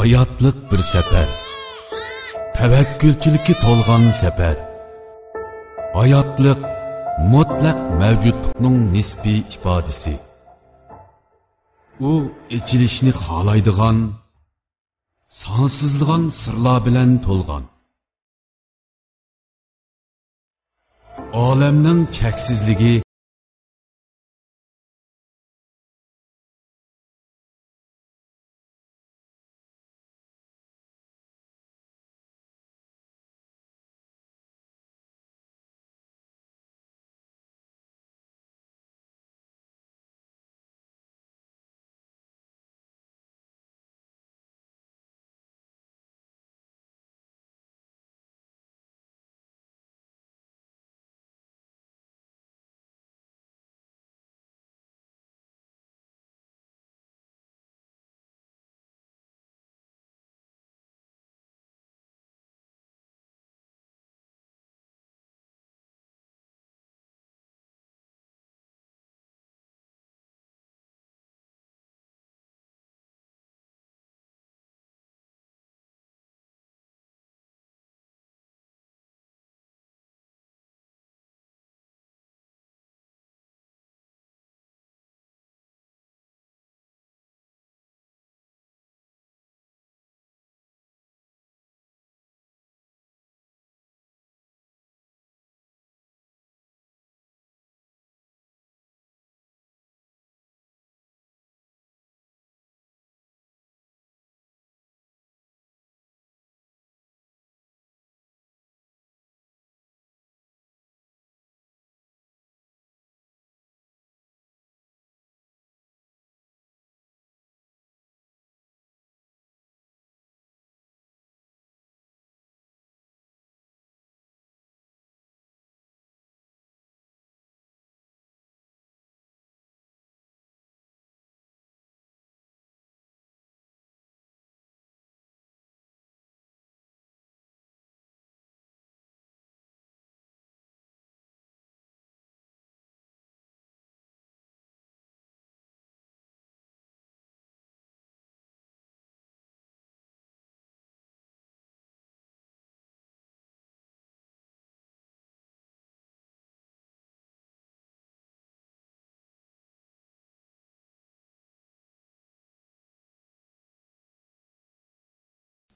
hayotlik bir safar tavakkulchilikka to'lgan safar hayotlik mutlaq mavjudlikning nisbiy ifodasi u ichilishni xohlaydigan sonsizlig'on sirlar bilan to'lgan olamning cheksizligi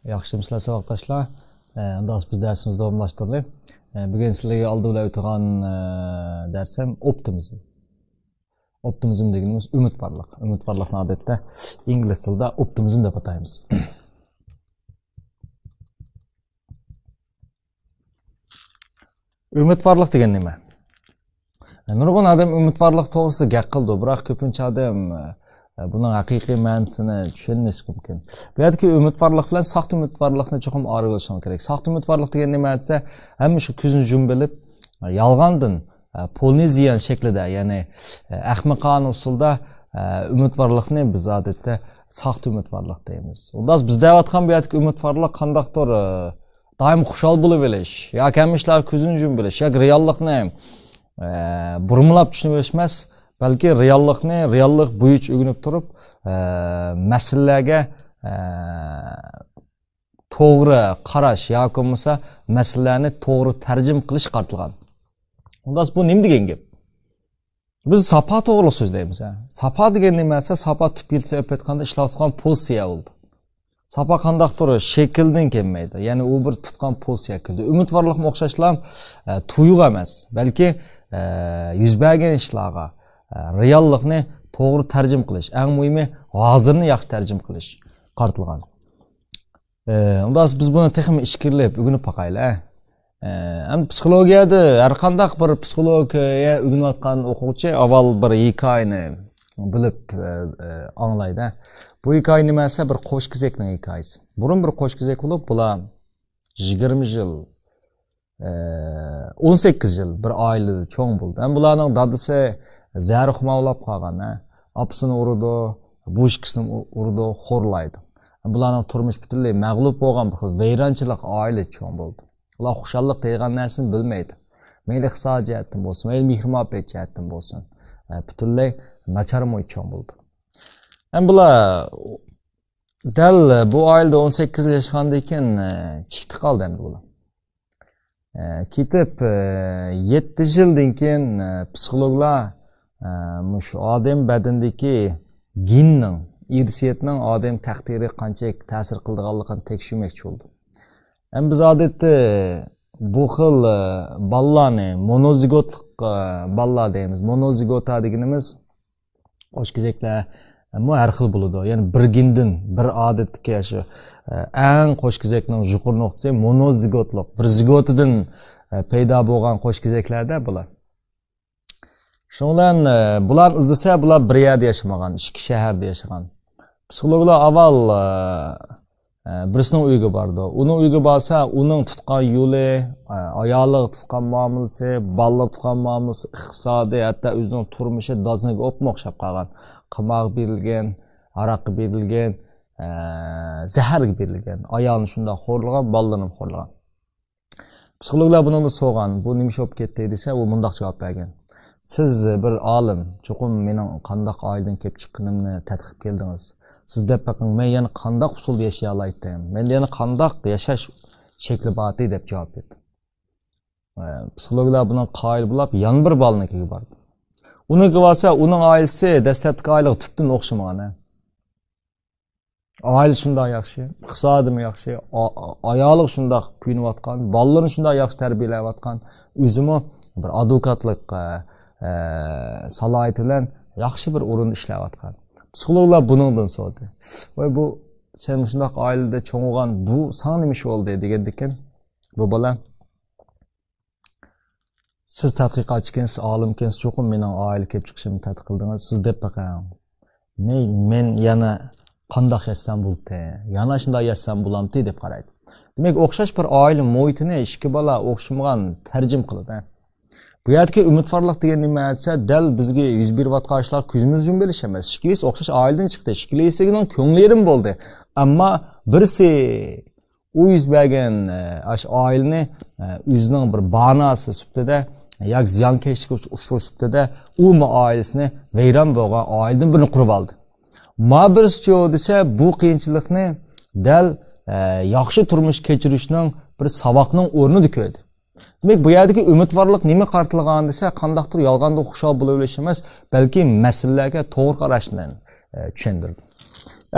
Яхшымсыла сабақташыла. Андас біз дәрісімізді омлаштырлы. Бүген сілігі алды біле өтіған дәрсім оптимизм. Оптимизм дегеніміз үміт барлық. Үміт барлық надетті. Инглес тілда оптимизм деп атаймыз. Үміт барлық деген неме? Нұрғын адам үміт барлық тоғысы гәк қылды, бірақ көпінші адам Bunun həqiqi mənasını düşünmək mümkün. Belədir ki, ümidvarlıqla saxta ümidvarlıqla çox ayrılmaq kerak. Saxta ümidvarlıq degan nimadirsə, həmişə küzünü jumbilib, yalğandan pulni ziyan şəklində, yəni əxmaqan usulda ümidvarlıqni biz adətən saxta ümidvarlıq deyimiz. Ondan biz dəvatxan belədir ki, ümidvarlıq qandaqdır? Daim xuşal bulub eləş, ya həmişə küzünü jumbilish, ya reallıqni burmulab düşünüb eləşməz. balki reallikni reallik bo'yicha o'ginib turib e, masallarga e, to'g'ri qarash yoki bo'lmasa masalalarni to'g'ri tarjim qilish qartilgan undas bu nima degan gap biz sapa to'g'ri so'zlaymiz sapa degan nimasi sapa tub kelsa aytganda ishlatgan posiya bo'ldi sapa qanday turi shekldan kelmaydi ya'ni u bir tutgan posiya kirdi umidvorlikni o'xshashlar e, tuyg'u emas balki e, yuz bergan ishlarga riyolllikni to'g'ri tarjim qilish eng бұны hozirni yaxshi tarjim qilish qartilgan undas biz buni texmi ishkirlab ugunib boqaylik ham psixologiyada har qandaq bir psixologiya ugunayotgan o'quvchi avval bir hikoyani bilib anglaydi bu hikoya nimasi bir qo'shkizakni Бұрын burun bir qo'shkizak bo'lib bular yigirma yil o'n sakkiz yil bir чоң болды. bo'ldi zar xumavlab qolgan opisini urdi bushkisini urdi xo'rlaydi bularni turmush butunlay mag'lub bo'lgan bir xil vayronchilik oila cho'n bo'ldi ular xushalliq degan narsani bilmaydi mayli hiso jihatdan bo'lsin mayli mehr muhabbat jihatdan bo'lsin butunlay nachar cho'n bo'ldi endi bular dal bu oilada o'n sakkiz yosh yashaganda ekan chikdi qoldi endi bular ketib yetti yildan keyin psixologlar mush odam badindagi ginni irsiyatning odam taqdiri qancha ta'sir qildiganligini tekshirmoqchi bo'ldim endi biz odatda bu xil e, ballani monozigotlik ballar deymiz monozigota deganimiz qo'shkizaklar e, mu har xil bo'ladi ya'ni bir gindin bir odatga shu e, ang qo'shkizakni yuqori nuqtasi monozigotlik bir zigotidan paydo bo'lgan qo'shkizaklarda bular shu bilan e, bularni izlasa bular bir yerda yashamagan ikki shaharda yashagan psixologlar avval e, e, birisini uyiga bordi uni uyiga borsa uning tutgan yo'li ayoli tutgan muomalasi bolalar tutgan muomalasi iqtisodiy hatto o'zini turmushi dozniga o'pma o'xshab qolgan qimoq berilgan aroqqa berilgan zahar berilgan ayolni shundoq xo'rlagan bolalarni xo'rlagan psixologlar buni so'gan bu nima ish bo'lib ketdi desa u mundoq javob bergan siz bir olim chuqur meni qandoq oiladan kelib chiqqanimni tadqiq keldingiz sizda men yana qandoq usulda yashay olaydim men yana qandoq yashash shakli bori deb javob berdi psixologlar buni qoyil bo'lib yana bir bolnikiga bordi uniki bo'lsa uning oilasi dastlabki oila tubdan o'xshamagan oila shundoq yaxshi iqtisodimi yaxshi ayoli shundoq kuyinayotgan bolalarini shundoq yaxshi tarbiyalayotgan o'zimi bir advokatlik Ee, saloyati bilan yaxshi bir o'rinda ishlayotgan psixologlar bundan sordu. Ve bu sen shundoq ailede cho'ng'igan bu san nima ish bo'ldi degan bu bala. siz tadqiqotchi ekansiz alımken, ekansiz cho'qim meni oila kelib chiqishimni tadqiq siz deb boqing Ne, men yana kandak yashsam bo'ldi yana shundoq yashsam bo'lamdi deb qaraydi demak o'xshash bir oila muhitini ikki bola o'xshamagan tarjim qiladi bu yerdagi umidvorlik degan nima desa dal bizga yuz berayotgan ishlar ko'zimiz uchun bo'lish emas ikkilisi o'xshash oiladan chiqdi ikkilisidan ko'nglim bo'ldi ammo birsi u yuz bergan e, oilani e, o'zining bir banasi sifatida yoki ziyonkashlikka uchrash u oilasini vayron bo'lgan oiladan birini qurib oldi ma birisi desa bu qiyinchilikni dal e, yaxshi turmush kechirishning bir saboqning o'rnida ko'rdi demak bu yerdagi umidvorlik nima qaratilgan desa qandaqdir yolg'onda xushol bo'la olish emas balki masalalarga to'g'ri qarashni e, tushundirdi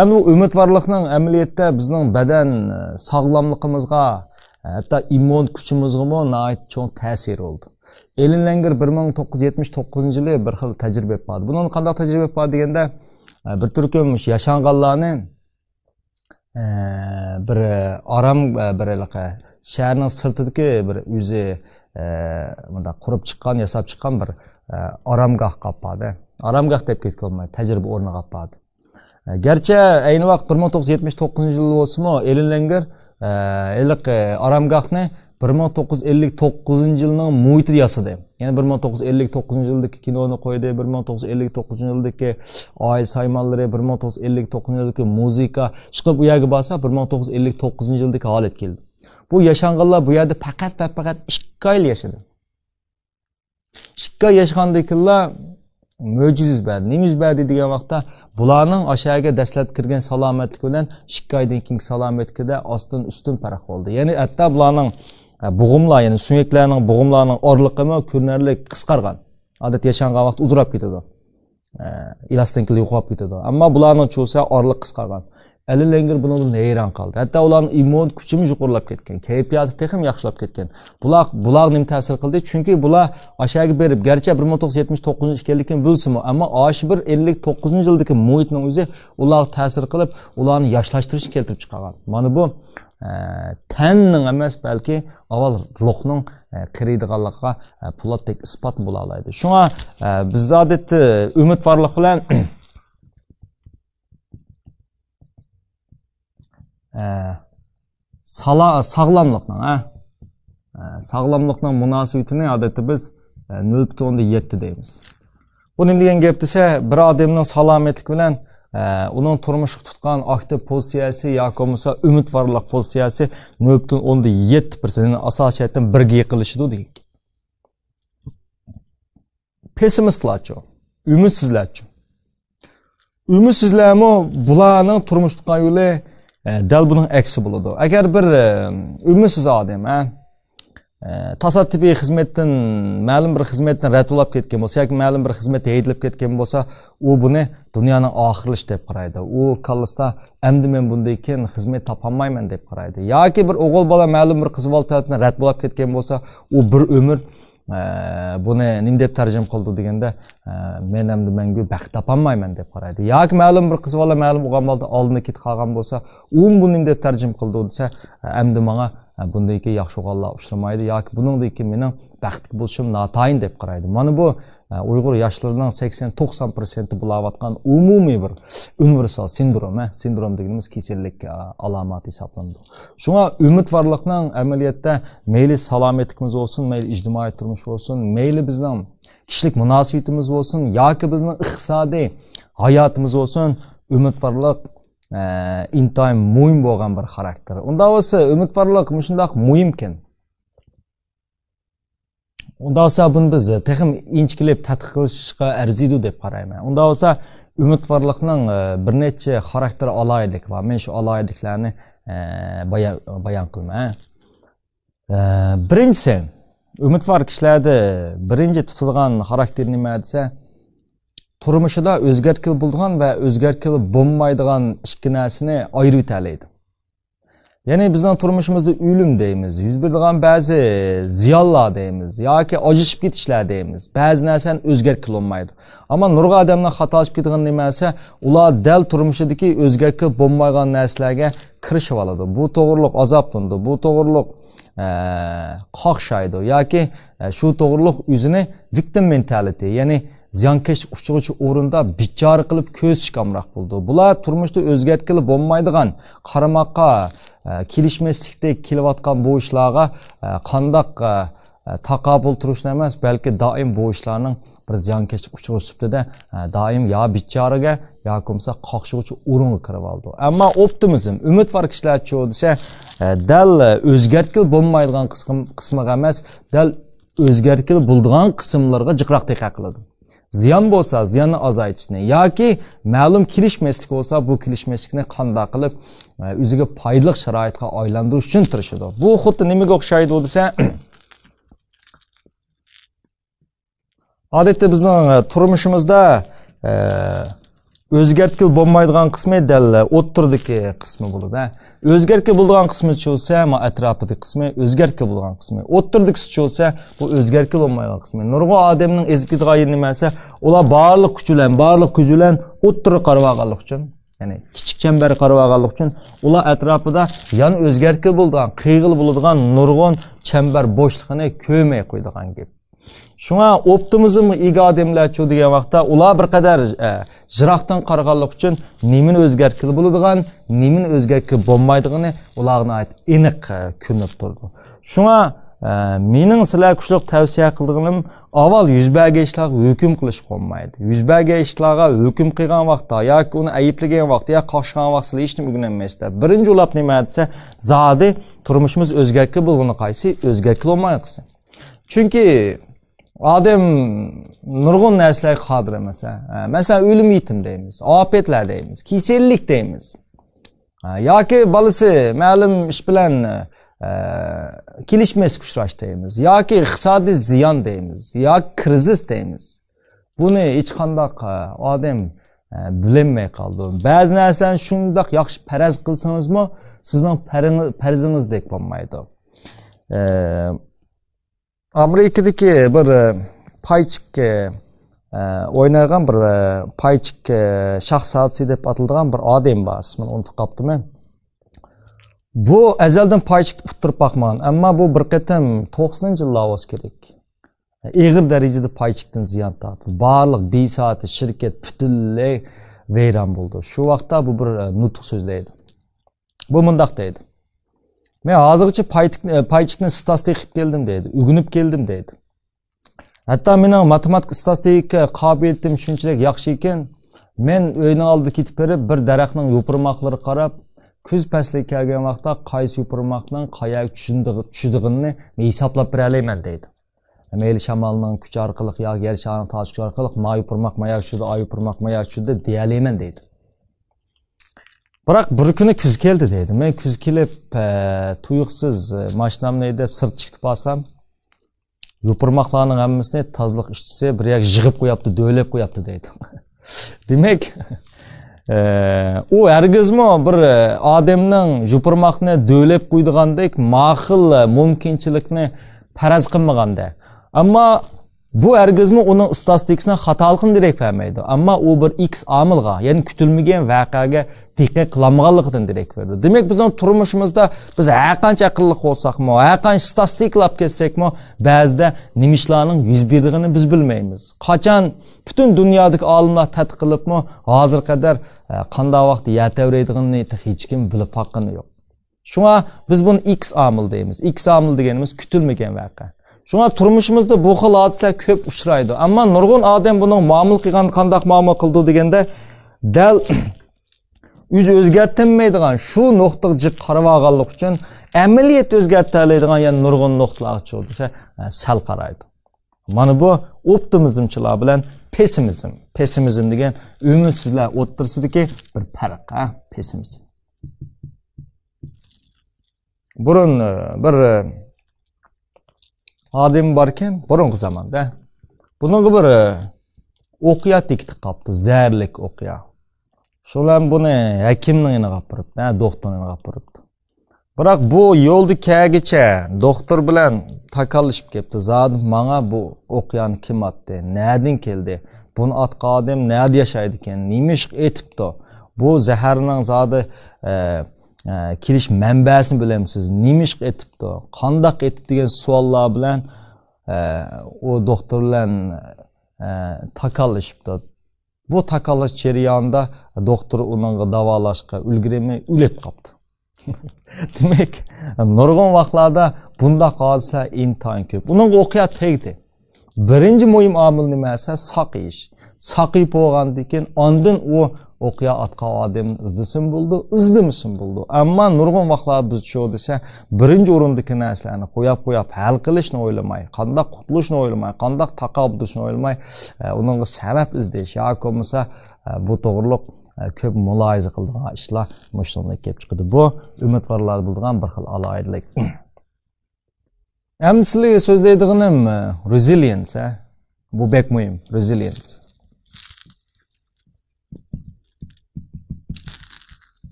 endi bu umidvorlikning amaliyotda bizning badan e, sog'lomligimizga e, hatto immun kuchimizga chong ta'sir bo'ldi elin langer bir ming to'qqiz yuz yetmish to'qqizinchi yili bir xil tajriba bor buni qandaq tajriba bor deganda bir turkum yashanganlarni bir orom bir shaharni sirtidagi bir o'zi e, bunday qurib chiqqan yasab chiqqan bir e, oromgoh qilib oromgoh deb ketolmaydi tajriba o'rni qilib e, garchi ayni vaqt bir ming to'qqiz yuz yetmish to'qqizinchi yil bo'lsinmi iliq oromgohni bir ming to'qqiz yuz ellik to'qqizinchi yilni muhiti yasadi ya'ni bir ming to'qqiz yuz ellik to'qqizinchi yildagi kinoni qo'ydi bir ming to'qqiz yuz ellik to'qqizinchi yildagi oil saymonlari bir ming to'qqiz yuz ellik to'qqizinchi yildagi muzika shu qilib u yoqqa borsa bir ming to'qqiz yuz ellik to'qqizinchi yildagi holat keldi bu yashang'anlar bu yerda faqat va faqat ikki oy yashadi ikki oy yashagandakilar mo'jiz yuz nima yuz degan vaqtda bularning o'sha yerga dastlab kirgan salomatlik bilan ikki oydan keyingi salomatlikda ostin ustun farq bo'ldi ya'ni hatto bularning e, bug'umlar ya'ni suyaklarning bug'umlarning orliqimi ko'rinarli qisqargan odat yashangan vaqt uzrab ketadi e, elastinlik yo'qolib ketadi ammo bularni cho'lsa orliq qisqargan әленлеңгер бұны neyran қалды әтта олардың иммун күчімі жұқырлап ketgan кейпияты tekim яқшылап кеткен бұлақ бұлақ нем тәсір қылды чүнки бұлар ашағы беріп гәрче 1979 екенлігін білсімі әмма ammo бір 59 жылдыки мұхитның өзі олар тәсір қылып оларны яшлаштырыш келтіріп чықарған мана бұл ә, тәннің емес бәлки авал рухның қиридығанлыққа ә, пулатдек isbot bo'la oladi shunga biz odatda umidvorlik bilan sala, sog'lomlikning a sog'lomlikning munosabitini odatda biz nol butun o'nda yetti deymiz bu nima degan gap desa bir odamning salomatlik bilan uning turmushga tutgan aktiv pozitsiyasi yoki bo'lmasa umidvorlik pozitsiyasi nol butun o'nda yetti persent asosiyatdan birga yiqilishidu degan pessimistlarchi umidsizlarchi umidsizlarmi bularning turmush tutgan yo'li дәл бұның әксі болады әгер бір үмітсіз адам ә, тасаддиби хизметтен мәлім бір хизметтен рәтулап кеткен болса яки мәлім бір қызмет әйділіп кеткен болса ол бұны дүнияның ақырлыш деп қарайды ол қалыста әмді мен бұндай екен қызмет алмаймын деп қарайды яки бір оғыл бала мәлім бір қыз бала тарапынан рәт болып кеткен болса ол бір өмір buni nimdeb tarjim qildi deganda men endi mangu baxt topolmayman deb qaraydi yoki ma'lum bir qiz bola ma'lum o'g'amlarni oldinda ketib qolgan bo'lsa u buni nimdeb tarjim qildi desa endi manga e, bundayki yaxshi o'g'onlar uchramaydi yoki buningdeki mening baxtli bo'lishim notayin deb qaraydi mana bu ұйғыр жаштарынын 80 90 бұл булап ұмуми бір универсал синдром э синдром дегеніміз кеселдик ә, аламаты эсептелет шуңа үмүт барлыкның амалиятта мейли саламаттыгыбыз болсун мейли иждимаий турмуш біздің мейли биздин кишилик мунасибетибиз біздің яки биздин икътисадий hayatımız olsun ümitvarlıq bo'lgan bir xarakter unda bo'lsa ümitvarlıq unda bo'lsa buni biz e, texim inchikilab tadqiq qilishga arziydi deb qarayman unda bo'lsa umidvorlikning e, bir necha xarakter oloyidik va men shu oloyidliklarni e, bayon qilaman birinchisi umidvor kishilarda birinchi tutilgan xarakter nima desa turmushida o'zgartkil bo'lgan va o'zgartkil bo'lmaydigan ikki narsani ayirib aytaydi ya'ni bizni turmushimizda o'lim deymiz yuz beradigan ba'zi ziyonlar deymiz yoki ojishib ketishlar deymiz ba'zi narsani o'zgarib kelolmaydi ammo nurg'a odamlar xatolashib ketgan nimasi ular dal turmushidagi o'zgarib bo'lmagan narsalarga kirishib oladi bu to'g'riliq azoblandi bu to'g'riliq e, qoqshaydi yoki e, shu to'g'riliq o'zini victim mentality ya'ni ziyonkash uchuvchi o'rinda bechora qilib ko'z chiqamroq bo'ldi bular turmushda o'zgartkili bo'lmaydigan qaramoqqa kelishmaslikdek kelayotgan bu ishlarga qandaq taqobul turishni emas balki doim bu ishlarning bir ziyonkashlik uchig'i uslubida doim yo bichoraga yo bo'lmasa qoqshiguvchi o'ringa kirib oldi ammo optimizm umid bor kishilar uchun desa dal o'zgartgil bo'lmaydigan qismiga emas dal o'zgartgil bo'ladigan qismlarga jiqroq diqqat qiladi ziyon bo'lsa ziyonni ozaytishni yoki ma'lum kelishmaslik bo'lsa bu kelishmaslikni qanday qilib o'ziga e, foydali sharoitga aylantirish uchun tirishadi bu xuddi nimaga o'xshaydi desa odatda bizni e, turmushimizda e, өзгерткіл болмайдыған қысмы дәлі отырдыкі қысмы болады ә өзгеркі болған қысмы чулса ма әтрапыды қысмы өзгеркі болған қысмы отырдық чулса бұл өзгеркі болмайған қысмы нұрға адамның ezgit g'ayi nimasi ular barliq kuch bilan barliq kuch bilan o'ttirib qarab olganlik uchun ya'ni kichik chambar qarab olganlik uchun ular atrofida yan o'zgarki bo'lgan qiyg'il bo'ladigan nurg'un chambar bo'shliqini ko'ymay qo'ydigan gap шуңа оптимизм ийгад эмилачу деген убакта улар бир кадар ә, жырактан караганлык үчүн немени өзгөрткүлү болудуган немени өзгөрткүлү болмайдыгыны улагына айт эниқ ә, көрүнүп турду шуңа ә, менин силер күчлүк тавсия кылдыгыным авал жүзбәге ишларга өкүм кылыш болмайды жүзбәге ишларга өкүм кылган вакта яки уну айыплеген вакта я кашыган вакта силер эч неме үйгөнө биринчи улап неме десе зады турмушубуз өзгөрткүлү болгону кайсы өзгөрткүлү болмайкысы чүнки odam nurg'un narsalarga qodir mesela masalan o'lim yetim deymiz opetlar deymiz kasallik deymiz yoki bolasi ma'lum ish bilan e, kelishmas uchrash deymiz yoki iqtisodiy ziyon deymiz yoki krizis deymiz buni hech qandoq odam e, e, bilinmay qoldi ba'zi narsani shundoq yaxshi paraz qilsangizmi sizni parzingizdek bo'lmaydi amri ikkidagi bir e, paychikka e, o'ynagan bir e, paychikka shaxsatsi deb ataladigan bir odam bor ismini unutib qolibdimi bu azaldan paychik uttirib boqman ammo bu bir qatam to'qsoninchi yillar bo'lishi kerak ig'ir darajada paychikdan ziyon tortildi barliq besati shirkat butunlay vayron bo'ldi shu vaqtda bu bir nutq so'zlaydi bu mundoq deydi men hozirgacha paychikni e, statistika qilib keldim deydi ugunib keldim deydi hatto meni matematik statistika qobiliyatim shunchalik yaxshi ekan men uyni oldiga ketib berib bir daraxtning yupurmoqlariga qarab kuz pasli kelgan vaqtda qaysi yupurmoqning qayaga tushadiganini hisoblab bera olaman deydi mayli shamolning kuchi orqali yoki yer sharini toshi orqali ma yupurmoq maya tushdi oy yupurmoq maya tushdi deya olaman deydi biroq bir kuni kuz keldi deydi men kuz kelib e, tuyuqsiz e, mashinamni haydab sirt chiqib qolsam yopirmoqlarning hammasini tozliq ishchisi bir yoq yig'ib qo'yapti do'ylab qo'yapti deydi demak u hargizmi bir odamning yupirmoqni do'ylab qo'ydigandek ma xil mumkinchilikni faraz qilmaganda ammo bu argizmi uni statistikasini xatoligini derakvermaydi ammo u bir x omilga ya'ni kutilmagan voqeaga tihqiq qilinmaganligidan derak berdi demak bizni turmushimizda biz har qancha aqlli bo'lsakmi har qancha statistiklab ketsakmi ba'zida nima ishlarning yuz berdigini biz bilmaymiz qachon butun dunyodagi olimlar tadqiq qilibmi hozir qadar e, qanday vaqt yer hech kim bilib haqqini yo'q shunga biz buni x omil deymiz x omil deganimiz kutilmagan voqea shunga turmushimizda bu xil hodisalar ko'p uchraydi ammo nurg'un odam buni muomil qilgan qandoq muomala qildi deganda dal yuz o'zgartirmaydigan shu nuqta jik qarab olganlik uchun amaliyat o'zgarta oladigan yana nurg'un nuqtalar desa sal qaraydi mana bu optimizmchilar bilan pessimizm pessimizm degan umidsizlar o'ttirsidiki bir farq a pessimizm burun bir xodim bor ekan burungi zamonda bunii biri o'qiya tekitib qolibdi zarlik o'qiya shular buni hakimnigini qilib turibdi doktornigini qilib turibdi biroq bu yo'lni kagicha doktor bilan takallishib kelibdi zad manga bu o'qiyani kim otdi nadin keldi buni otqodim nada yashaydi ekan nima etibdi bu zaharning zodi e, e, kirish manbasini bilamsiz nima etibdi qandoq etib degan savollar bilan u doktor bilan e, takallashibdi bu takallash jarayonida doktor unga davolashga ulgurmay o'lib qolibdi demak nurg'un vaqtlarda bundoq hodisa intayin ko'p unga o'qiyat tegdi birinchi muhim omil nima desa soqiyish soqiyib bo'lgandan keyin ondan u o'qiyotgan odam izdisin bo'ldi izdimisin bo'ldi ammo nurg'un vaqtlar biz shu desa birinchi o'rindagi narsalarni qo'yab qo'yib hal qilishni o'ylamay qandoq qutulishni o'ylamay qandoq taqobbusni o'ylamay e, unga sabab izlash yoki bo'lmasa e, bu to'g'riliq e, ko'p muloyiza qiladigan ishlar mushundan kelib chiqadi bu umidvorlar bo'lgan bir xil aloyidlik endi sizlarga so'zlaydiganim resilience bu bek muhim resilience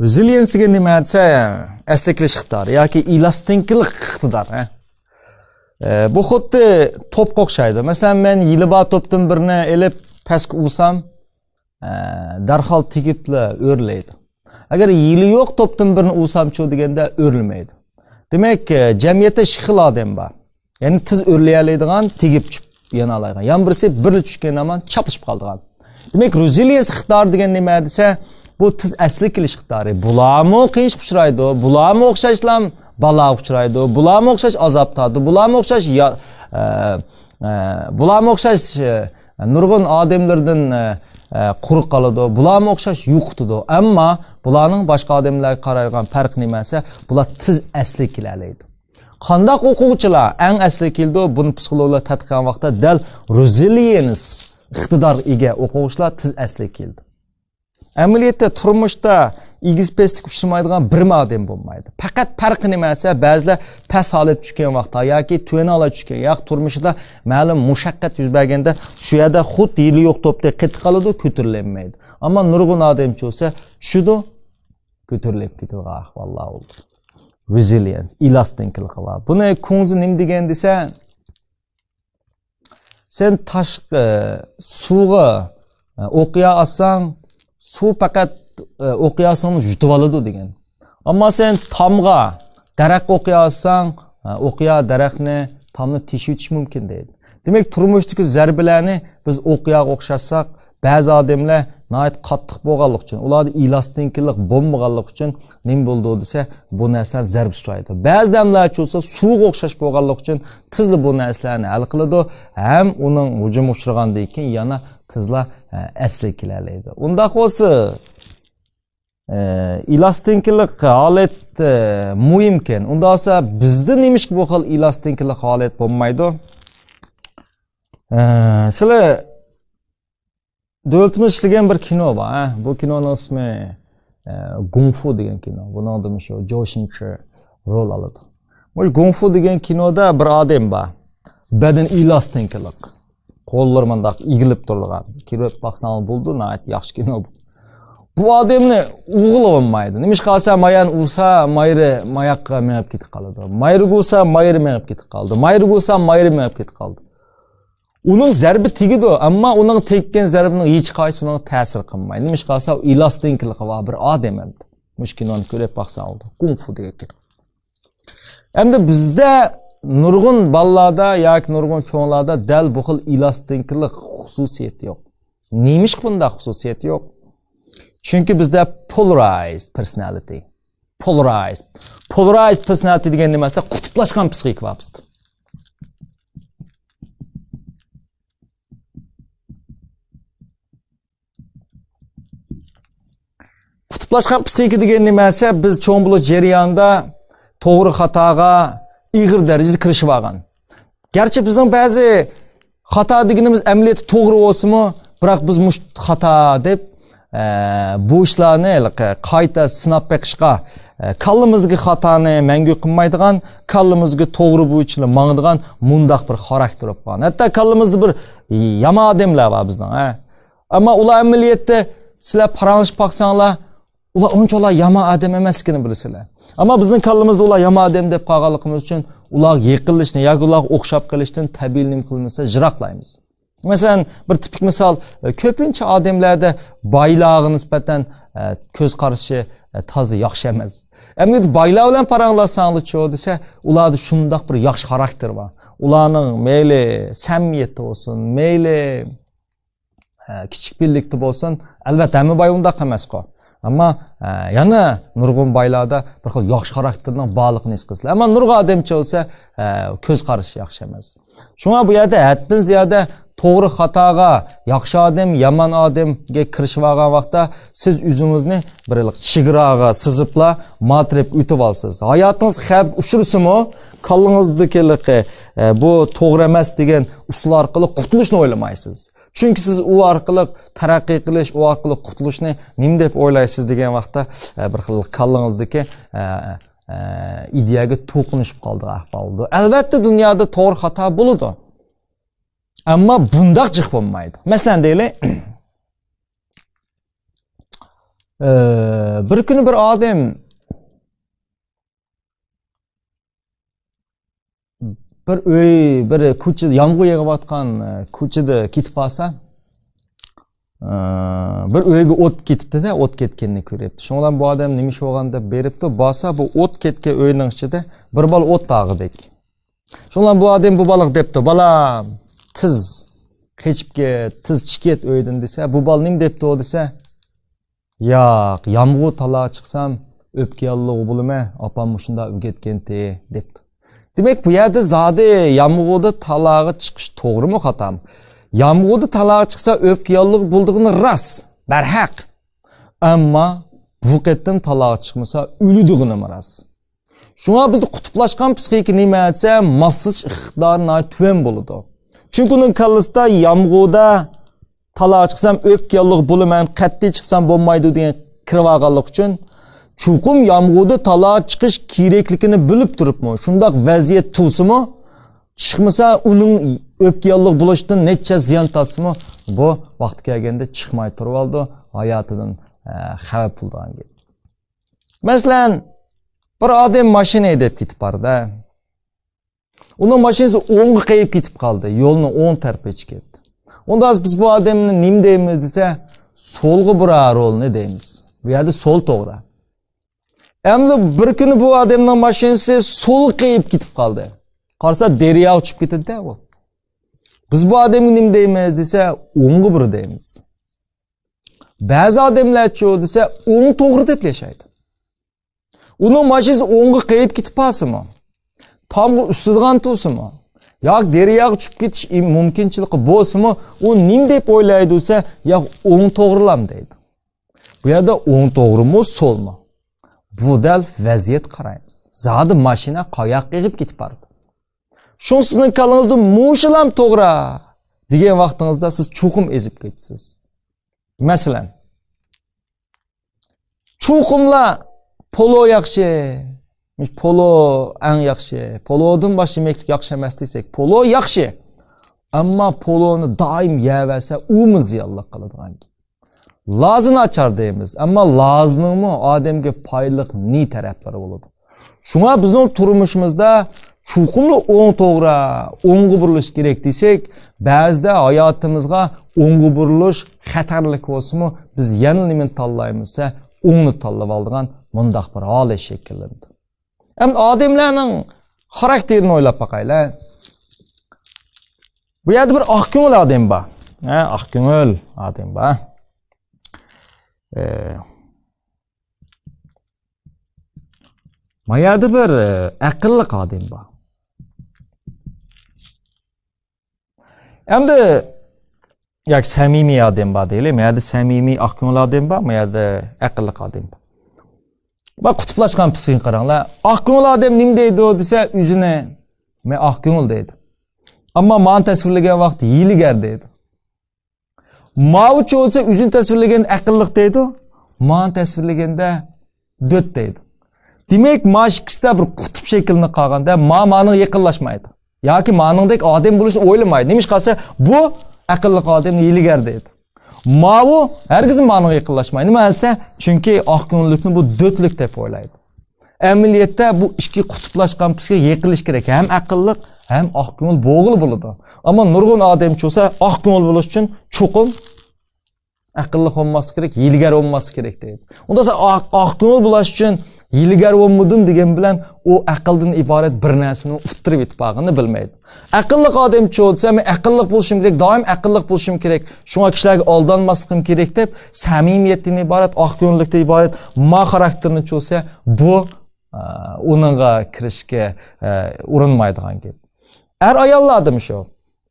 degan nima desa astiklish iqtidori yoki elastinklik iqtidor e, bu xuddi to'pga o'xshaydi masalan men yilibo to'pdan birini ilib pastga ursam e, darhol tegibla o'rlaydi agar yili yo'q to'pdan birini ursamchu deganda o'rilmaydi demak e, jamiyatda xil odam bor ya'ni tiz o'rlayoladigan tegib yanalaydigan yana birisi bir tushgan hamon chopishib qoladigan demak reziliens iqtidor degan nima desa bu tiz asli kelish iqtidori bularmi qiyinchilikqa uchraydi bularmi o'xshashlar baloga uchraydi bularmi o'xshash azob tortdi bularmi o'xshash e, e, bularmi o'xshash e, nurg'un odamlardan quruq qoladi bularmi o'xshash yo'qitadi ammo bularning boshqa odamlarga qaraydigan farq nimasi bular tiz asli kelalaydi qandoq o'quvchilar eng asli keldi buni psixologlar tadqiqan vaqtda dal roziliyens iqtidor ega o'quvchilar tiz asli keldi amaliyotda turmushda egizpeslik uchishmaydigan bir modem bo'lmaydi faqat farqi nima desa ba'zilar past holatga tushgan vaqtda yoki tuvan ola tushgan yoki turmushida ma'lum mushaqqat yuz berganda shu yerda xuddi yili yo'q to'pdek qetib qoladi ko'tarilinmaydi ammo nurg'un odamchi bo'lsa tushadi ko'tarilib ketadi ahvollar bo'ldi resilience elastinlik qiladi buni kunzi nima degan desa sen tashqi suvga e, o'qiya olsang suv faqat e, o'qiyolsang yutib oladi degan ammo sen tomg'a daraxt o'qiyolsang e, o'qiya daraxtni tomni teshib o'tish mumkin deydi demak turmushdagi zarbalarni biz o'qiyoq o'xshatsak ba'zi odamlar nihoyat qattiq bo'lganligi uchun ularni elastinkilik bo'lmaganligi uchun nima bo'ldi desa bu narsa zarb uchraydi ba'zi damlar bo'lsa suvga o'xshash bo'lganligi uchun tizli bu narsalarni hal qiladi ham uning hujum uchragandan keyin yana tizla e, asli kelalaydi unda bo'lsa e, elastinkilik holat e, muhimkan unda bo'lsa bizda nemishki bu xil elastinkilik holat bo'lmaydi sizlar do'ltmish degan bir kino bor bu kinoni ismi e, gunfu degan kino buni oldin o'sha joshinchi rol oladi mush gungfu degan kinoda bir odam bor badan elastin qiliq qo'llari mundaq egilib turgan kirib baqsam bo'ldi yaxshi kino bu bu odamni o'g'ilib bo'lmaydi nimish qilsa mayani ursa mayri mayoqqa minib ketib qoladi mayri ursa mayri minib ketib qoldi mayri ursa mayri minib ketib qoldi uning zarbi tegadi ammo uning tekkan zarbini hech qaysi unga ta'sir qilmaydi nima ish qilsa ilostinkil qilib bir odam mush kinoni ko'rib boqsa oldi kung fu degan endi bizda nurg'un bolalarda yoki nurg'un cho'nglarda dal bu xil ilostinkillik xususiyati yo'q nemish bunda xususiyati yo'q chunki bizda polarized personality polarized polarized personality degan nimasi qutblashgan psixik vabst qutblashgan psixika degan nimasi biz cho'ng bo'lish jarayonida to'g'ri xatoga ig'ir darajada kirishib olgan garchi bizning ba'zi xato deganimiz amaliyati to'g'ri bo'lsinmi biroq biz mush xato deb e, bu ishlarni qayta sinab beqishga e, kallamizga xatoni mangu qilmaydigan kallamizga to'g'ri bu mangdigan mundaq bir xarakter bo'lib qolgan hatto kallamizda bir yomon odamlar bor bizni ammo ular amaliyotda sizlar paranglashib boqsanglar Ula Ular onçolar yama adam emaskini bilisilar. Ama bizim qalbimizda ula yama adam deb qolganligimiz uchun ular yiqilishni ya ula okşap qilishdan tabiilim qilmasa jiroqlaymiz. Mesela bir tipik misol, e, ko'pincha odamlarda boylarga nisbatan e, ko'z qarashi e, toza yaxshi emas. Endi boylar bilan paranglasangiz cho desa, ularda shundoq bir yaxshi karakter var. Ulanın mayli samimiyati olsun mayli kichik birlikte olsun albatta hamma boy undaq emas ammo e, yana nurg'un boylarda bir xil yaxshi xarakterning bog'liqni his qilsizlar ammo nurg'a odamcha bo'lsa e, ko'z qarashi yaxshi emas shunga bu yerda haddan ziyoda to'g'ri xatoga yaxshi odam yomon odamga kirishib olgan vaqtda siz o'zingizni bir chegaraga sizibla matrib o'tib olsiz hayotingiz xavf uchursinmi kollangiznikilii e, bu to'g'ri emas degan usul orqali qutulishni o'ylamaysiz chunki siz u orqali taraqqiy qilish u orqali qutulishni nim deb o'ylaysiz degan vaqtda e, bir xil kallangizdagi e, e, ideyaga to'qinishib qoldi ahvolda albatta dunyoda to'g'ri xato bo'ladi ammo bundaq jiq bo'lmaydi masalan deylik bir kuni bir odam бір өй бір көшеде ямғыр егіп жатқан э, көшеде кетіп қалса ә, бір өйге от кетіпті де, от кеткенін көреді шоңдан бұл адам немеше болған деп беріпті баса бұл от кеткен өйнің ішінде бір бал от тағы дейді шоңдан бұл адам бұл балық депті бала тіз кет тіз чикет өйдің десе бұл бал нем депті ол десе яқ ямғу тала шықсам өпке аллы апам ұшында үгеткенте депті Demek bu yerde zade yamğuda talağı çıkış doğru mu hatam? Yamğuda talağı çıksa öpkiyallık bulduğunu ras, berhaq. Ama vuqettin talağı çıkmasa ülüdüğünü mü ras? Şuna bizde kutuplaşkan psixiki nime etse masış iktidarına tüven buludu. Çünkü onun kalısında yamğuda talağa çıksam öpkiyallık bulumen, qatti çıksam bombaydı diyen kırvağallık için chuqum yomg'irda taloa chiqish kerakligini bilib turibmi shundoq vaziyat tusimi chiqmasa uning o'pkayonlik bo'lishidan necha ziyon tortsimi bu vaqt kelganda chiqmay turib oldi hayotidan e, xavf bo'lgan masalan bir odam mashina haydab ketib bordi uni mashinasi o'ngga qayib ketib qoldi yo'lni o'ng tarafiga chiqib ketdi unda biz bu odamni nim deymiz desa so'lg'i burar rolni deymiz bu yerda so'l to'g'ri endi bir kuni bu odamni mashinasi so'lqayib ketib qoldi qarasa daryo uchib ketadida u biz bu odamga nima deymiz desa o'ng'i bir deymiz ba'zi odamlarchu desa o'ng to'g'ri deb yashaydi uni mashinasi o'ng'i qiyib ketib qolsinmi tomg'i ustidan tursinmi yoki daryoga tushib ketish mumkinchiligi bo'lsinmi u nim deb o'ylaydi desa yo'q o'ng to'g'rilam deydi bu yerda o'ng to'g'rimi so'lmi vudel vəziyyət qarayımız. Zadı maşina qayaq yığıb getib bardı. Şunsunun qalınızdı muşulam toğra degan vaqtingizda siz cho'qim ezip ketsiz. Masalan, cho'qimlar polo yaxshi, polo ang yaxshi, polodan boshqa yemak yaxshi yakşı desak, polo yakşı. yaxshi. Ammo daim doim umuz u ziyonlik qiladigan. lazini ochar deymiz ammo laznimi odamga ni taraflari bo'ladi shunga bizni turmushimizda chuqumli o'ng to'g'ri o'ng'i burilish kerak desak ba'zida hayotimizga o'ng'i burilish xatarlik bo'lsinmi biz yana nimani tanlaymiz desa o'ngni tanlab oldigan mundoq bir holat shakllandi endi odamlarning xarakterini o'ylab boqaylar bu yerda bir oq ko'ngil odam bor oq ko'ngil odam bor Ee, Mayadı bir e, akıllı kadın ba. Endi yak samimi adam ba deyli, mayada samimi akyonli adam ba, da akıllı kadın ba. Bak kutuplaşkan psikin qaranglar. Akyonli adam nim deydi o desa, yüzüne men akyonl deydi. Amma man vakti vaqt ger deydi. mavi bo'lsa yuzini tasvirlaganda aqlliq deydi mani tasvirlaganda do't deydi demak mana shu ikkisida bir qutb shaklini qolganda ma mani yaqinlashmaydi yoki manidek odam bo'lishni o'ylamaydi nima ish qilsa bu aqlli odam yiligar deydi mavi hargiz ma'noga yaqinlashmaydi nima desa chunki oq ko'ngillikni bu do'tlik deb o'ylaydi amaliyotda bu ikki qutblashgan pisga yiqilish kerak ham aqlliq ham oq ko'ngil bo'g'il bo'ladi ammo nurg'un odam bo'lsa oq ko'ngil bo'lish uchun chuqum aqlli bo'lmasi kerak yilgar bo'lmasi kerak deydi unda sen oq ko'ngil bo'lish uchun yilgar bo'lmadim degan bilan u aqldan iborat bir narsani uttirib yetibog'ini bilmaydi aqlli odam bo'lsa men aqlli bo'lishim kerak doim aqlli bo'lishim kerak shunga kishilarga aldanmasligim kerak deb samimiyatdan iborat oq ko'ngillikdan iborat ma xarakterni cho'lsa bu uninga kirishga urinmaydigan gap Ər ayalladırmış o.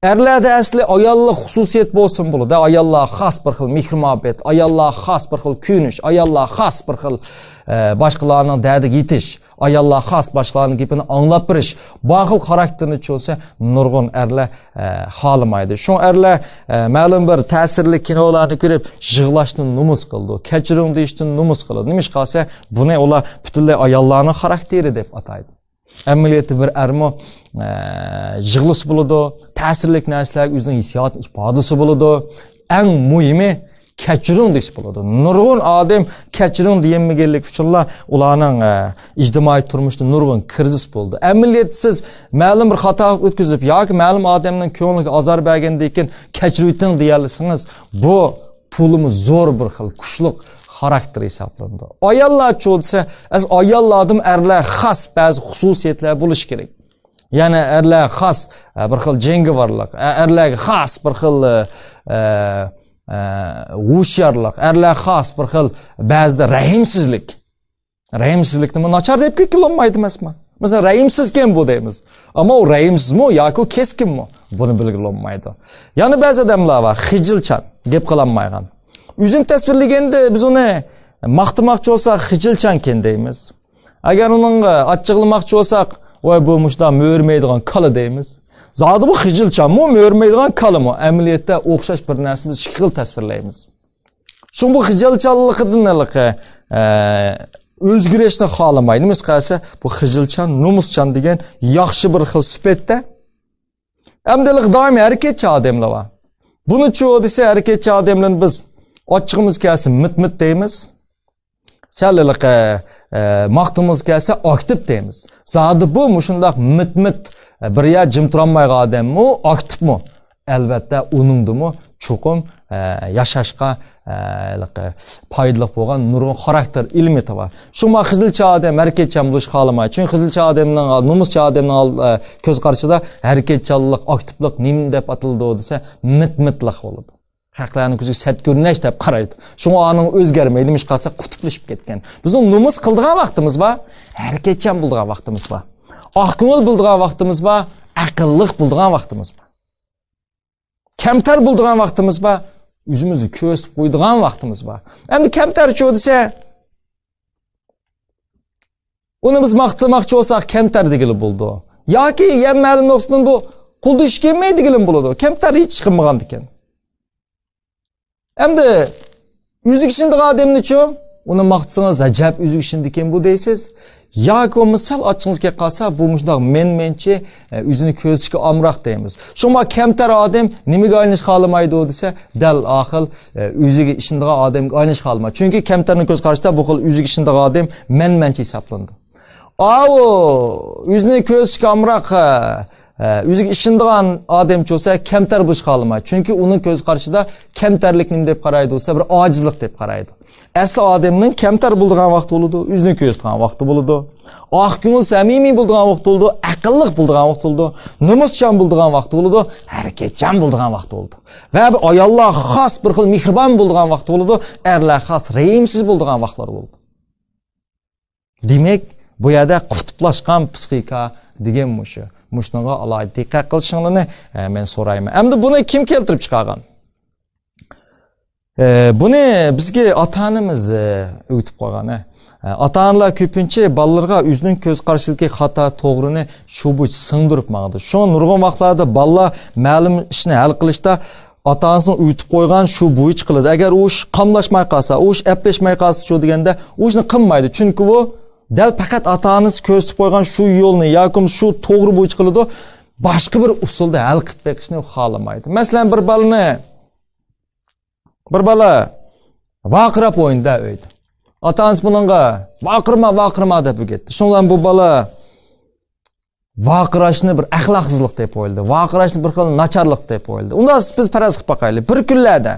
Ərlərdə əsli ayalla xüsusiyyət bolsun bulu da ayalla xas bir xil mikromobbet, ayalla xas bir xil küyünüş, ayalla xas bir xil e, başqalarının dərdi yetiş, ayalla xas başqalarının gibini anlab biriş. Bu xil xarakterini çölsə nurgun ərlər e, xalimaydı. Şu ərlər e, məlum bir təsirli kinolarını görüb yığlaşdın numus qıldı, keçirin deyişdin numus qıldı. Nimiş qalsa bunu ola bütünlüy ayallarının xarakteri deyib ataydı. ammo bir armo yig'ilish e, bo'ladi ta'sirli narsalar o'zini hissiyot ifodasi bo'ladi eng muhimi kechirim deyish bo'ladi nurg'un odam kechirim deyolmaganlik uchunlar ularning e, ijtimoiy turmushda nurg'un krizis bo'ldi amaliyatsiz ma'lum bir xato o'tkazib yoki ma'lum odamning ko'ngliga ozor bergandan keyin kechiruvding deyolsangiz bu pulimiz zo'r bir xil kuchliq xarakter hisoblanadi ayollar uchun desa ayollarni erlar xos ba'zi xususiyatlar bo'lishi kerak ya'ni erlar xos e, bir xil jangovarlik e, erlarga xos bir xil g'ushyorlik e, erlar xos bir xil ba'zida rahimsizlik rahimsizlikni nima nochor deb kelolmaydi emasman masalan rahimsiz kim bu deymiz ammo u rahimsizmi yoki keskinmi buni bilolmaydi yana ba'zi odamlar bor hijilchan deb qilolmaygan o'zini tasvirlaganda biz uni maqtamoqchi bo'lsak hijilchankin deymiz agar unga achchiqlamoqchi bo'lsak voy bu mushdoq mo'rmaydigan kala deymiz zodi bu hijilchanmi mo'rmaydigan kalami amaliyotda o'xshash bir narsani biz ikki xil tasvirlaymiz shu bu hijilchanliqidan e, o'zgarishni xohlamaydi biz qarasa bu hijilchan numuschan degan yaxshi bir xil supetda hamdalik doimiy harakatchi odamlar buni chu desa harakatchi odamlarni biz ochchig'imiz kelsa mit mit deymiz shaliliqi e, maqtimiz kelsa oktib deymiz zodi bu shundoq mit mit e, bir yo jim turolmay qoldimmi oktibmi albatta unimdimi chuqum e, yashashga foydali bo'lgan nurg'un xarakter ilmi var shuma qizilcha odam harakatchan bo'lishni xohlamaydi chunki qizilcha odamni nomuscha odamni ko'z qarashida harakatchanlik aktivlik nim deb atildi desa mit mitliq bo'ladi haqlarni ko'zi sat ko'rinash deb qaraydi shunga aning o'zgarmay nimish qilsa qutblashib ketgan bizni nomus qildigan vaqtimiz va harakatchan bo'ldigan vaqtimiz va oq ko'ngil bo'ldigan vaqtimiz va aqlliq bo'ldigan vaqtimiz va kamtar bo'ldigan vaqtimiz va o'zimizni ko'rsatib qo'ydigan vaqtimiz va endi kamtar chu desa uni biz maqtamoqchi bo'lsak kamtar degili bo'ldi yoki yan ma'lum bu quldi ish kelmaydigili bo'ladi kamtar hech chiqilmagan ekan endi үзік ішімдік адамны чо уны мақтысыңыз әжәп үзік ішімдік екен бұл дейсіз яки мысал ачыңыз келіп қалса бұл мұшындағы мен менше үзіні көзішке амрақ дейміз шуңа кемтар адам немеге айланыш қалмайды ол десе дәл ақыл үзігі ішіндегі адамға айланыш қалмайды чүнки кемтардың көзқарашында бұл қыл үзік ішіндегі адам мен менше есепланды ау үзіні көзішке амрақ yuziga ishinadigan odam bo'lsa kamtar bo'lishga olma chunki uni ko'z qarashida kamtarlik nima deb qaraydi desa bir ojizlik deb qaraydi asli odamning kamtar bo'lgan vaqti bo'ladi yuzini ko'zdigan vaqti bo'ladi ah oq ko'ngil samimiy bo'lgan vaqt bo'ladi aqlliq bo'ladigan vaqt bo'ladi nomuschan bo'ladigan vaqti bo'ladi harakatchan bo'lgan vaqt bo'ldi va ayollar xos bir xil mehribon bo'lgan vaqti bo'ladi erlar xos reimsiz bo'lgan vaqtlar bo'ladi demak bu yerda qutblashgan psixika degan o'sha mana shunga alohida diqqat qilishinglarni e, men so'rayman endi buni kim keltirib chiqargan e, buni bizga ota onamiz o'tib e, qolgan ota onalar ko'pincha bolalarga o'zining ko'z qarashidagi xato to'g'rini shu bu singdirib maqdi shu nurg'un vaqtlarda bolalar ma'lum ishni hal qilishda ota onasini uyutib qo'ygan shu bo'yicha qiladi agar u ish qamlashmay qolsa u ish aplashmay qolsa shu deganda u ishni qilmaydi chunki u dal faqat ota onasi ko'rsatib qo'ygan shu yo'lni yoki shu to'g'ri bo'yicha qiladi boshqa bir usulda hal qilib beqishni xohlamaydi masalan bir bolani bir bola vaqirab o'yinda o'ydi ota onasi bunga vaqirma vaqirma deb ketdi shundan bu bola vaqirashni bir axloqsizlik deb o'yladi vaqirashni bir xil nacharlik deb o'yladi unda biz faraz qilib boqaylik bir kunlarda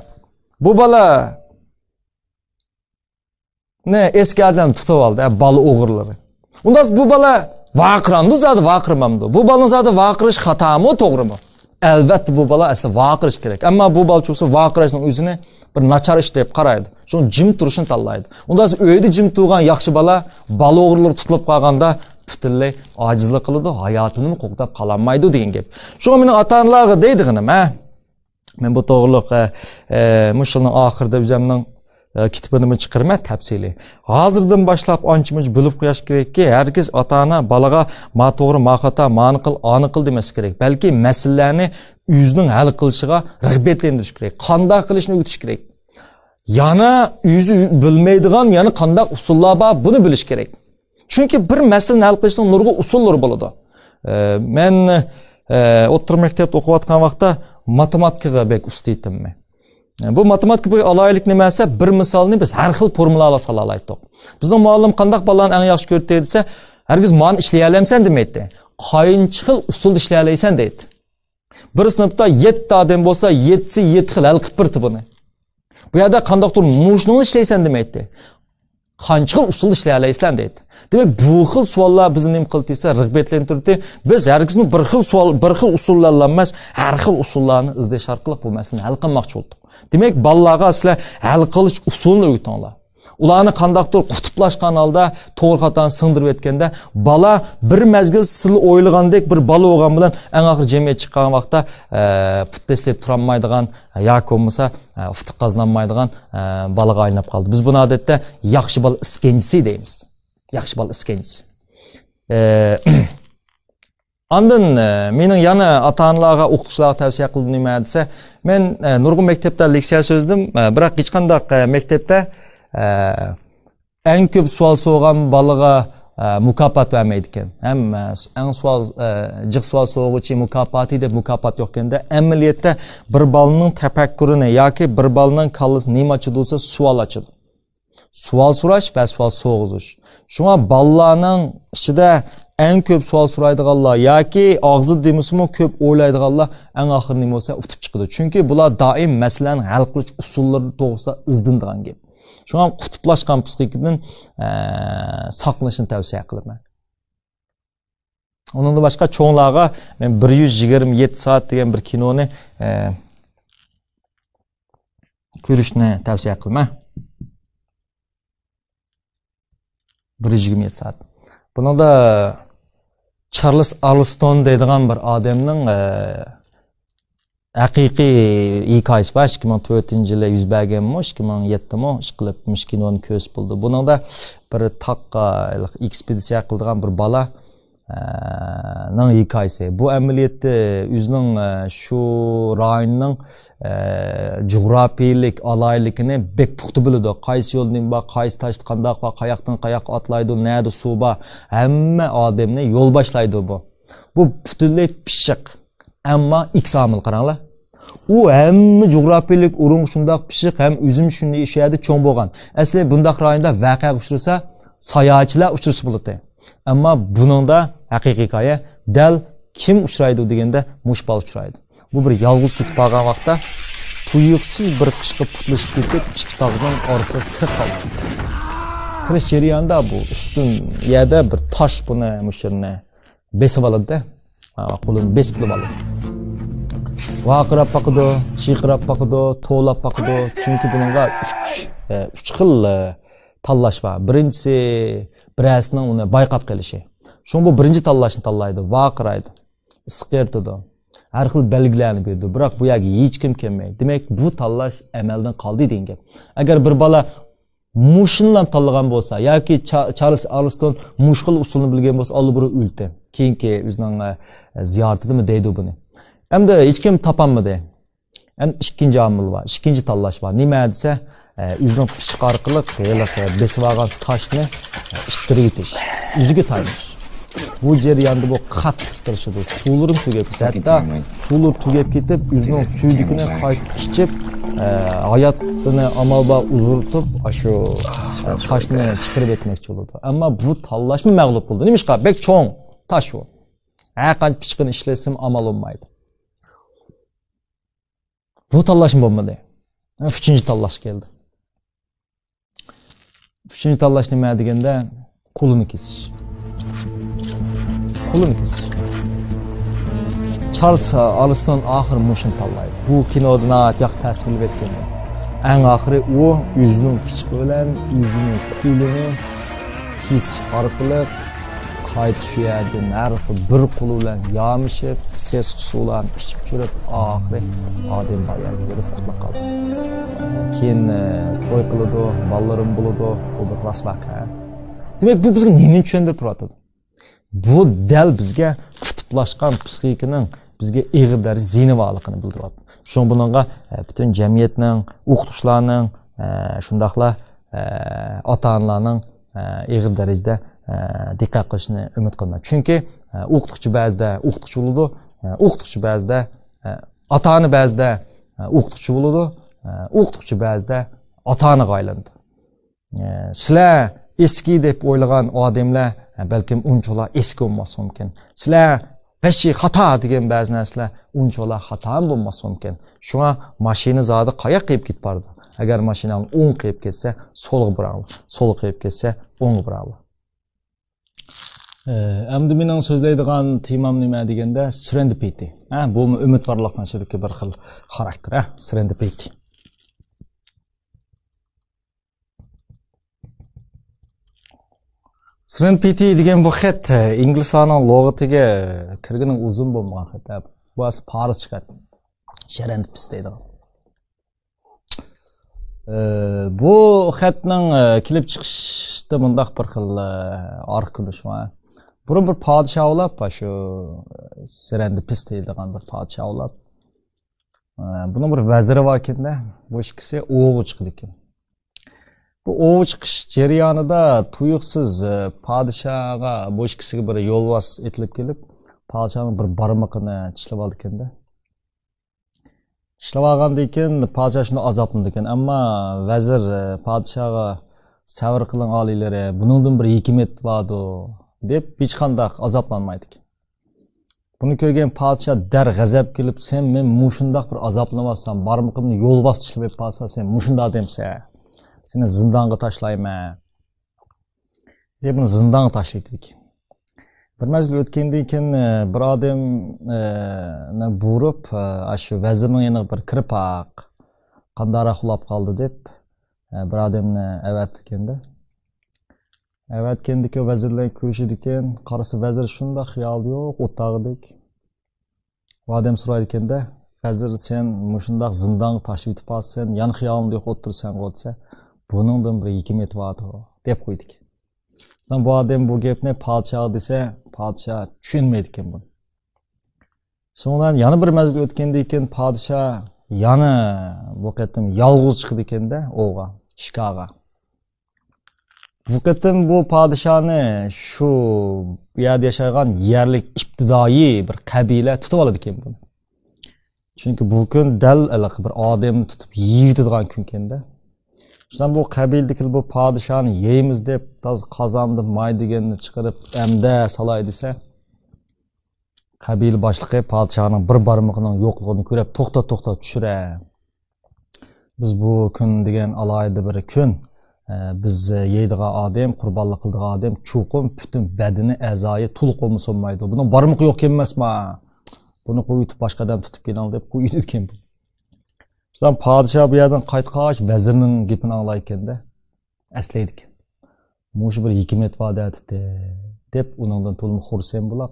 bu bola ne eski adam tutib oldi bola o'g'irlari undan bu bola vaqiramdi zadi vaqirmamdi bu bolani zadi vaqirish xatomi to'g'rimi albatta bu bola aslida vaqirish kerak ammo bu bolchuqsa vaqirashni o'zini bir nachar ish deb qaraydi shuni jim turishni tanlaydi undan uyda jim turgan yaxshi bola bola o'g'rilar tutilib qolganda butunlay ojizlik qiladi hayotini qo'g'dab qololmaydi degan gap shu meni ota onalarga deydig'inim a men bu to'g'riliq e, mushulni oxirida o'zimning kitobinimi chiqirma tafsili hozirdan boshlab oncha muncha bilib qo'yish kerakki hargiz ota ona balaga ma to'g'ri ma xato mani qil oni qil demas kerak balki masalalarni o'zining hal qilishiga rag'batlantirish kerak qanday qilishni o'rgatish kerak yana o'zi bilmaydigan yana qanday usullar bor buni bilish kerak chunki bir masalani hal qilishning nurg'i usullari bo'ladi men o'ttir maktabda o'qiyotgan vaqtda matematikaga bek usta bu matematika bir nima nimasi bir misolni biz har xil formulalar solala aytdik bizni muallim qandoq bolani eng yaxshi ko'rdi desa hargiz man ishlay olamsan demaydi qayinchi xil usul ishlay olaysan deydi bir sinfda yetti odam bo'lsa yettisi yetti xil hal qilib birdi buni bu yerda qandaqdir mushuni ishlaysan demaydi qancha xil usul ishlay olasizlar deydi demak bu xil savollar bizni nima qildi desa rag'batlantirdi biz hargizmi bir xil savol bir xil usullar emas har xil usullarni izlash orqali bu masalani hal qilmoqchi bo'ldik демек балаларға силер әл кылыш усулун үйрөтүңүлар уларны кандактыр құтыплашқан алда тоор катаны сындырып еткенде бала бір мезгил сил дек бір бала болгон менен эң жеме шыққан чыккан убакта пут эстеп тура алмайдыган яки болбосо уфтук балаға балага қалды біз бұны әдетте яхшы бал бала дейміз яхшы бал andin e, mening yana ota onalarga o'qituvchilarga tavsiya qildim nima desa men e, nurg'un maktabda leksiya so'zdim e, biroq hech qandaq maktabda eng ko'p savol so'ragan balaga mukofot vermaydi ekan ham eng savol jiq savol so'rag'uchi mukofoti deb mukofot yo'q ekanda amaliyotda bir bolaning tafakkurini yoki bir bolaning kallasi nima ochidi bo'lsa savol ochadi savol so'rash va savol so'g'izish shunga bolalarning ichida eng ko'p savol so'raydiganlar yoki og'zi demisimi ko'p o'ylaydiganlar eng oxiri nima bo'lsa utib chiqadi chunki bular doim masalani hal qilish usullari to'g'risida izdindigan gap shunga qutblashgan psixikadan saqlanishni tavsiya qilaman undan boshqa cho'nglarga men bir yuz yigirma yetti soat degan bir kinoni ko'rishni tavsiya qilaman сағат Бұны да чарльз арлстон дейдіған бір адамның haqiqiy hikoyasi bor ikki ming жылы yili yuz berganmi ikki ming yettimi ish qilib бір таққа ның hikoyasi bu amaliyotda o'zining shu rayonning jug'rofiylik aloyligini bek puxta biladi qaysi yo'ldan bor qaysi tashni qandoq va qayoqdan qayoqqa otlaydi nada suv bor hamma odamni yo'l boshlaydi bu bu butunlay pishiq ammo iksomil qaranglar u hamma jug'rofiylik urung shundoq pishiq ham o'zim shunday shu yerda cho'ng bo'lgan asli bundoq rayonda vaqa uchrasa sayochilar uchrasa bo'ladi ammo buningda haqiqiy hikoya dal kim uchraydi deganda mush uchraydi bu bir yolg'iz ketib qolgan vaqtda tuyuqsiz bir qishqa putlashib ketib ikki tog'dan orasida kirib qolgan kirish jarayonida bu ustun yada bir tosh buni mushirni besib oladida qo'lini besib bilib oladi vaqirab boqidi chiyqirab boqidi tovlab boqidi chunki bunga uch e, xil tanlash bor birinchisi birasini uni bayqab qilishi shu bu birinchi tanlashni tanlaydi vaqiraydi isqirtidi har xil belgilarni berdi biroq bu yoqqa hech kim kelmaydi demak bu tanlash amaldan qoldi degan gap agar bir bola mushunlan tanlagan bo'lsa yoki charlz arlston mushqil usulni bilgan bo'lsa olibir ulti keyingi o'zining e, ziyoratidimi deydi buni endi hech kim topolmadi endi ikkinchi omil bor ikkinchi tanlash bor nima desa өзүн пышык аркылуу элак бесип алган ташны ичтирип кетет үзүгө тайныш бул жерянды бул катты тырышыды суулурун түгеп кетет атта суулур түгеп кетип өзүнүн сүйдүкүнө кайтып ичип аятыны амалба узуртуп ошо ташны чыкырып этмекчи болду амма бул таллашым маглуп болду немишка бек чоң таш у ар канча пичкин иштесем амал болмайды бул таллашым болмады үчүнчү таллаш келди shuni tanlash nima deganda qo'lini kesish qo'lini kesish charls ariston oxiri mushuni tanlaydi bu kinoda yaxshi tasvirlab aytgan eng oxiri u o'zining pichqi bilan o'zining qo'lini kesish orqali qayt suyadi narxi bir quli bilan yomishib sesq suvlarni ichib turib oxiri odam boyagi yurib qutla qoldi keyin e, to'y qiladi bolalarim bo'ladi bu bir rasvaqa demak bu bizga nimani tushuntirib turadi bu dal bizga qutiblashgan psixikaning bizga ig'ir darajada zinavaligini bildiryapti shu bunga e, butun jamiyatning o'qituvchilarning e, shundoqla ota onalarning ig'ir darajada Э, diqqat qilishni umid qilmaydi chunki e, o'qituvchi ba'zida o'qituvchi bo'ladi e, o'qituvchi ba'zida e, ota ona ba'zida o'qituvchi bo'ladi o'qituvchi ba'zida ota onaga aylandi sizlar eski deb o'ylagan odamlar balkim unchalar eski bo'lmasi mumkin sizlar g'ashi xato degan ba'zi narsalar unchalar xato ham bo'lmasi mumkin shunga mashina zodi qayoqqa qilib ketib bordi agar mashinani o'ng qilib ketsa so'lga boradi so'lga qilib ketsa o'ngga boradi әмді менің сөздейдіған темам неме дегенде сүрендіпейти ә бұл үміт барлықтан шірікке бір қыл характер ә сүрендіпейти пейті деген бұл хет инглисаның лоғытыге кіргінің ұзын болмаған хет Бұл асы парыз шығады шәрендіпіс дейді бұл хәттің келіп шығышты мұндақ бір қыл ар күліш бұрын бір падыша аулап еще піс деген бір падыша аулап бұның бір вәзірі бар екен да осы кісі оғы шықты екен бұл оғы шықыш жариянында тұйықсыз падишаға осы кісіге бір жолбас етіліп келіп падышаның бір бармағына тішлеп алды екен да тішлеп алғанда екен падиша шұны екен әмма вәзір падышаға сәбір қылың алилер бұныңдан бір хикмет бады deb hech qanday azoblanmaydik buni ko'rgan podsha dar g'azab kelib sen men mushundoq bir azoblamasam barmoqimni yo'lboschi ishlab qolsa sen mushundoq demsa seni zindonga tashlayman deb uni zindonga tashladik bir mazgil o'tgandan keyin e, bir odamni e, burib e, shu vazirni yoniga bir kirib qandaroq uxlab qoldi deb bir odamni avatganda Evet, aytgandiki vezirle ko'rishadi karısı vezir vazir shundoq xiyoli yo'q o'tdagidek Vadem so'raydi de, vezir sen shundoq zindan taşı yetib qolsa sen yan hıyalın otur sen, o'tirsan bunun da bir vardı o, deb koyduk. Lan bu adam bu gep ne podsho desa podsho tushunmaydi ki bunu. Sonra yanı bir mezgül o'tgandan keyin podsho yana bu qatim yolg'iz chiqdi de oğa, shikaga vuqatim bu podshoni shu yerda yashagan yerlik ibtidoiy bir qabila tutib oladi keyin buni chunki bu kun dal iliq bir odamni tutib yeyitadigan kun ekanda shundan bu qabildaki bu podshoni yeymiz deb toz qozonni may deganni chiqarib amda solay desa qabil boshlig'i podshoning bir barmog'ining yo'qligini ko'rib to'xta to'xta tushira biz bu kun degan alohida bir kun biz yeydigan odam qurbonlik qildigan odam chuqum butun badani a'zoyi to'liq bo'lmasolmaydi buni bormi yo'q emasmi buni qo'yib boshqa odam tutib keling deb qo'ydi ekan Sen padişah bu yerden vazirning vəzirinin gipini anlayken aslaydi əsləydik. Muşu bir hikmet vaad deb Dep to'liq xursand xursen bulaq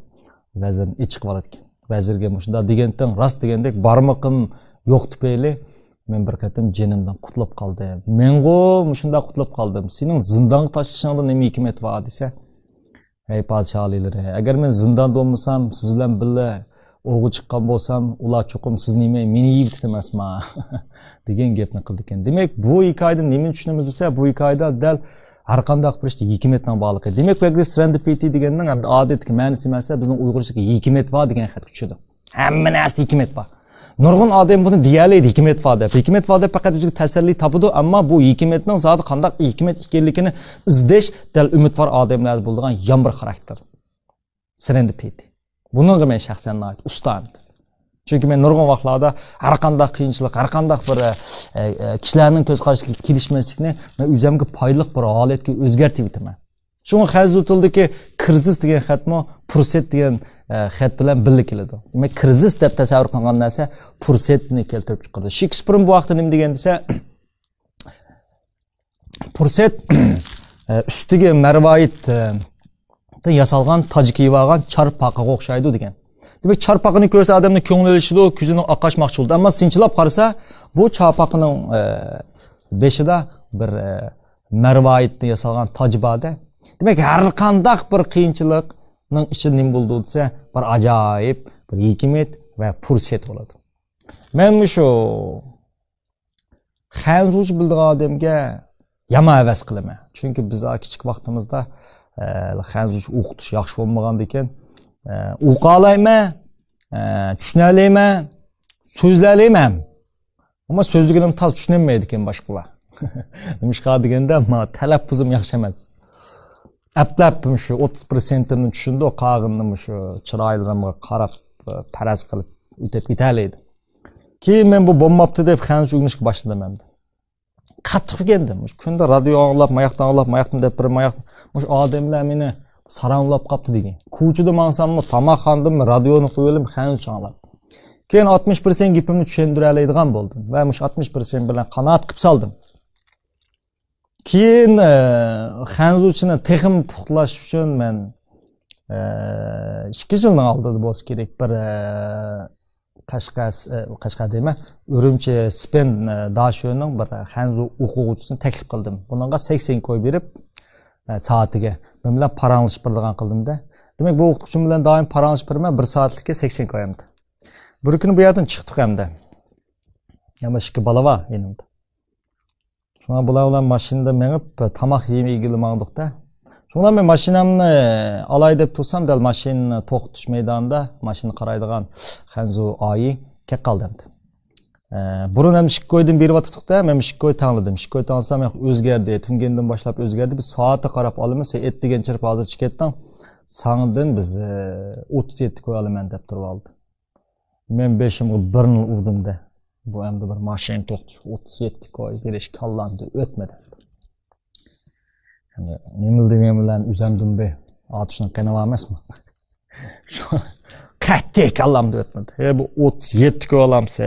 ichi iç qıvalatken. Vəzirge muşu da digenden rast digendek barmaqın yoxdu peyli. мен бір кетем женимден құтылып қалдым мен ғой мұшында құтылып қалдым сенің зындан ташышыңда неме хикмет бар десе ей подшалилер егер мен зынданда болмасам сіз білән бірге оғы шыққан болсам улар чұқым сіз неме мені егілтті ма деген гепні қылды екен демек бұл хикаядан немен түсінеміз десе бұл хикаяда дәл әрқандай бір іште хикметмен балық демек бұл пети дегеннің адетки мәнісі мәсе біздің ұйғырша хикмет бар деген хат күшеді әмме нәрсе хикмет бар nurg'un odam buni deyalik hikmat va deb hikmat va deb faqat o'ziga tasalli topadi ammo bu hikmatning zoti qandoq hikmat ekanligini izlash dal umidvor odamlarda bo'lgan bir xarakter sirindi buni men shaxsan ustam chunki men nurg'un vaqtlarda har qanday qiyinchilik har qanday bir e, e, kishilarning ko'z qarashiga kelishmaslikni men o'zimga foydali bir holatga o'zgartirib o'taman shunga tildiki krizis degan xatmo fursat degan hayot e, bilan birga keladi demak krizis deb tasavvur qilgan narsa fursatni keltirib chiqardi shekspirn bu vaqtda nima degan desa purset e, ustiga marvoyitdan yasalgan toj kiyib olgan charpaqaga o'xshaydi degan demak charpaqini ko'rsa odamni ko'ngli ilishidi ko'zini oqqachmoqchi bo'ldi ammo sinchilab qarasa bu charpaqini e, beshida bir marvoyitdan yasalgan toj borda demak har qandaq bir qiyinchilik uning ichi nim bo'ldi desa bir ajoyib bir hikmat va fursat bo'ladi men shu hanruj bildigan odamga yomon avaz qilaman chunki biz kichik vaqtimizda hanruj e, o'qitish yaxshi bo'lmagan ekan e, o'qa olayman e, tushuna ammo so'zligini toz tushunmaydi ekan boshqalar nima deganda man talaffuzim yaxshi emas aplab shu o'ttiz protsentini tushunda qog'inni shu chiroylimga qarab e, paraz qilib o'tab ketalaydi keyin men bu bo'lmabdi deb hanuz urinishga boshladim endi qattiq keldim kunda radio anglab mayoqdan anglab mayoqdan deb bir mayoq o'sha odamlar meni saranglab qolibdi degan ko'chada mansammi tomoqxonadimi radioni qo'yib olim hanuz anglab keyin oltmish persent gapimni tushundira oladigan bo'ldim va o'sha oltmish persent bilan qanoat qilib soldim keyin e, xanzuvchini texim puxtlash uchun men e, ikki yilni oldida bo'lsa kerak bir qashqa e, qashqa deyman urumchi spen dashuni bir hanzu o'quvchisini taklif qildim bunga sakson koy berib soatiga men bilan paranglashib birlig'an qildimda demak bu o'qituvchim bilan doim paranglashib birman bir soatlikka sakson koy bir kuni bu yerdan chiqdik hamda yana ikki bola bor endi шуңа булар белән машинада менеп э, тамак йемигиле маңдыкта шуңа мен машинамны алай деп турсам дәл машинаны токтуш мәйданында машина карайдыган ханзу айы кек калдым э, бұрын мен шиккойден беріп жатдық та мен шиккой таңлыдым шиккой таңласа мен өзгерді түнгенден башлап өзгерді біз сааты қарап алымыз эт деген чырып азыр чекеттан саңдын біз отуз эти қоя деп тұрып алды мен бешімге бірін ұрдым да Bu hem de bir maşin to'qdik 37 oy berish kallandı ötmedi. Hani nemildi nemilden üzemdim be. Atışın kanava emasmi? Şu katta kallamdı ötmedi. He bu 37 oy olamsa.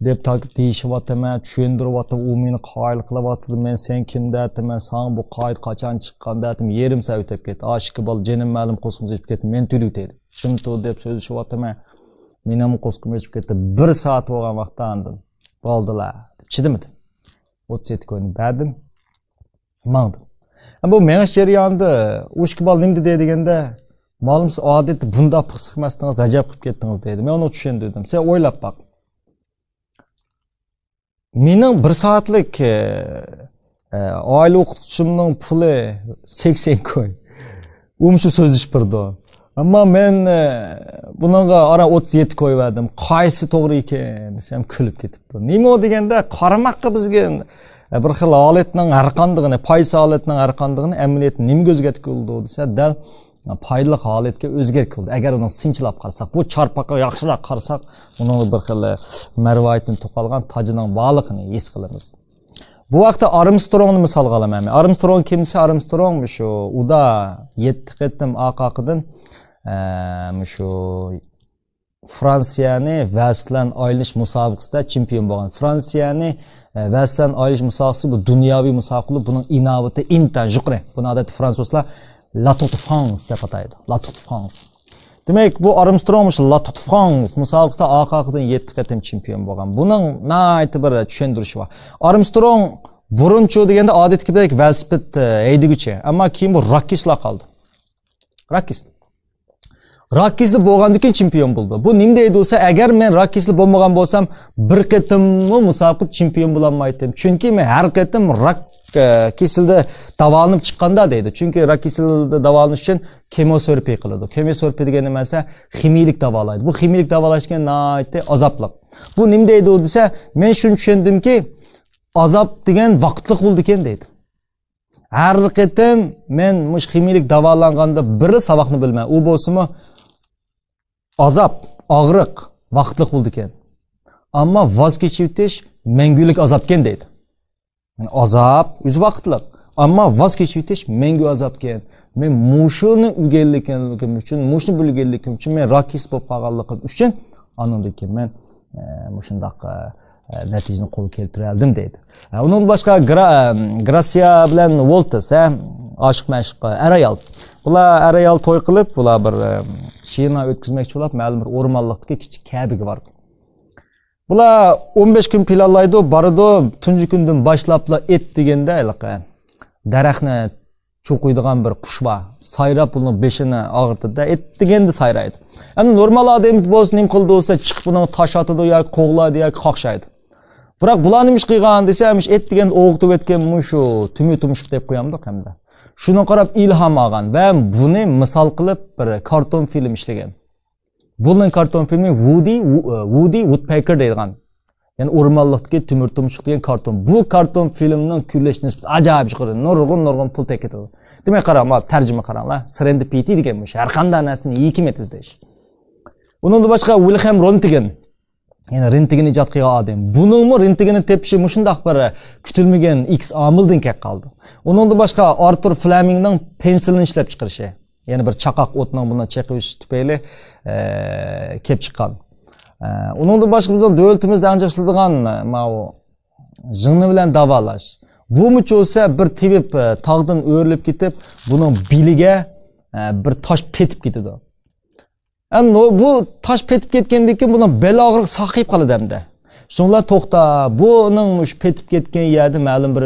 deb deyishyaptiman tushuntiryapti u meni qoyil qilyapti men sen kim derdiman san bu qoid kaçan chiqqan derdim yerim savitib ketdi oshiki bola jinim ma'lum qo'sqimiz yetib ketdi men tuyib deydi chim deb so'zlashyaptiman meni ham qo'sqim o'chib ketdi bir soat bo'lgan vaqtda andim bo'ldilar chidimidi o'ttiz yetti kun badim mangdim bu menish jarayonida ushki bol nima dedi deganda ma'lum siz odatda bundoq pisq emasdingiz ajab qilib ketdingiz dedi men uni tushundim sen o'ylab boq mening bir soatlik e, e, oila o'qituvchimning puli sakson kun umshu so'z ish Ама мен ә, бұнанға ара 37 қойып әдім қайсы тұғыр екен десем күліп кетіпті неме дегенде қарамаққа бізге ә, бір хыл алетнің арқандығын пайыз алетнің арқандығын әмілетін немге өзгертіп келді десе дәл пайдалық алетке өзгеріп келді егер оның сыншылап қарасақ бұл чарпаққа жақсырақ қарсақ, мұның бір хыл мәруайттың тоқалған тажының барлығын ес қылымыз бұл уақытта армстронгны мысалға аламын армстронг кім десе армстронг еще уда етті қеттім ақ ақыдың shu fransiyani vaslan oyilish musobaqasida chempion bo'lgan fransiyani vaslan oyilish musobaqasi bu dunyoviy musobaqa bo'lib buni inovati intan juqri buni odatda fransuzlar la toute france de ataydi la toute france Demek bu armstrong la toute france musobaqasida orqa orqadan yetti qatim chempion bo'lgan buning nati bir tushuntirishi bor armstrong burunchu deganda odatgidek velosiped haydaguchi Ama kim bu rakisla kaldı? rakist rakizli bo'lgandan keyin chempion bo'ldi bu nimda edi bo'lsa agar men rakizli bo'lmagan bo'lsam bir qitimmi musobiqada chempion bo'lolmaydim chunki men har qatim rak e, kesilda davolanib chiqqanda deydi chunki rak kesilda davolanish uchun kemoserpiya qiladi kemoserpiya degani esa ximiylik davolaydi bu ximiylik davolash azobliq bu nimda edi desa men shuni tushundimki azob degan vaqtliq bo'ldi ekan deydi har qatim men mush ximiylik davolanganda bir saboqni bilman u bo'lsinmi азап агырык бакытлык болды экен амма воз кечиптеш мәңгүлүк азап кен дейді азап өзү бакытлык амма воз кечиптеш мәңгү азап кен мен мушуну илгенли үшін үчүн мушуну үшін үчүн мен ракис болуп калганлыгым үчүн анан кийин мен э, ушундак э, нәтижені қол келтіре алдым дейді унун э, басқа грация менен волтес э ашык мәшіқ әр аял bular arayal to'y qilib bular bir shina o'tkazmoqchi bo'lib ma'lum bir o'rmonliqdagi kichik kabiga bordi bular o'n besh kun planlaydi boradi tunji kundan boshlabla et deganda daraxtni cho'qiydigan bir qush bor sayrab uni beshini og'ritadida et deganda sayraydi endi normal odam bo'lsa nim qildi bo'lsa chiqib buni tosh otadi yoki qo'g'laydi yoki qoqshaydi biroq bular nima ish qilgan desa et degan o'g'itib o'tgan shu tumi tumushq deb qo'yamidiq hamda Шуны qarab ilhom olgan va buni misol qilib bir karton film ishlagan Бұлның karton filmi vudi vudi woodpecker deyilgan ya'ni o'rmonliqdagi tumur tumshuq degan karton bu karton filmni ажайып ajoyib нұрғын nurg'un nurg'un pul demak qaranglar tarjima qaranglar serendipity degan har qanday narsani deyish undan boshqa wilhelm yana rentigini ijod qila oldim bunimi rentigini tepishi mushundoq bir kutilmagan x omildan kelib qoldi undan boshqa artur flamingning pensilini ishlab chiqarishi ya'ni bir chaqoq o'tni bundan cheqish tufayli e, kelib chiqqan e, undan boshqa bizni davlatimizda ancha ishlaydigan e, mau jinni bilan davolash bumicha bo'lsa bir tebib tog'dan o'rilib ketib buni biliga bir tosh petib ketadi bu tosh petib ketgandan keyin buni beli og'riq soqib qoladi hamda shunlar to'xta buning mush petib ketgan yerni ma'lum bir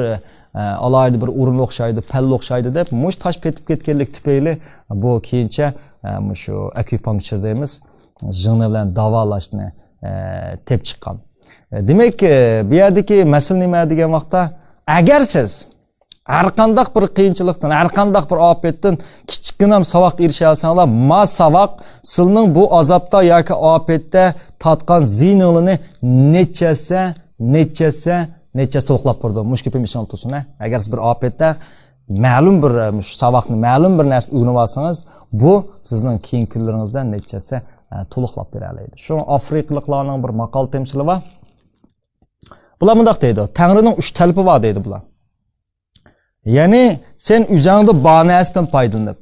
alohida e, bir o'rin o'xshaydi palla o'xshaydi deb mush tosh petib ketganlik tufayli bu keyincha e, shu akupunktur deymiz jig'ni bilan davolashni e, tep chiqqan demak bu yerdagi masal nima degan vaqtda agar siz har qandaq bir qiyinchilikdan har qandaq bir ofatdan kichikgina ham saboq erisha olsanglar ma saboq silning bu azobda yoki ofatda tatgan zinolini nechasa nechasa nechasi to'liqlab turdi mushkipim ishon tursin agar siz bir ofatda ma'lum bir e, saboqni ma'lum bir narsa o'rganib olsangiz bu sizning keyingi kunlaringizda nechasi e, to'liqlab beradi shu afrikaliklarning bir maqol temshili bor bular bundoq deydi tangrining uch talbi bor deydi bular ya'ni sen o'zingni banasidan foydalanib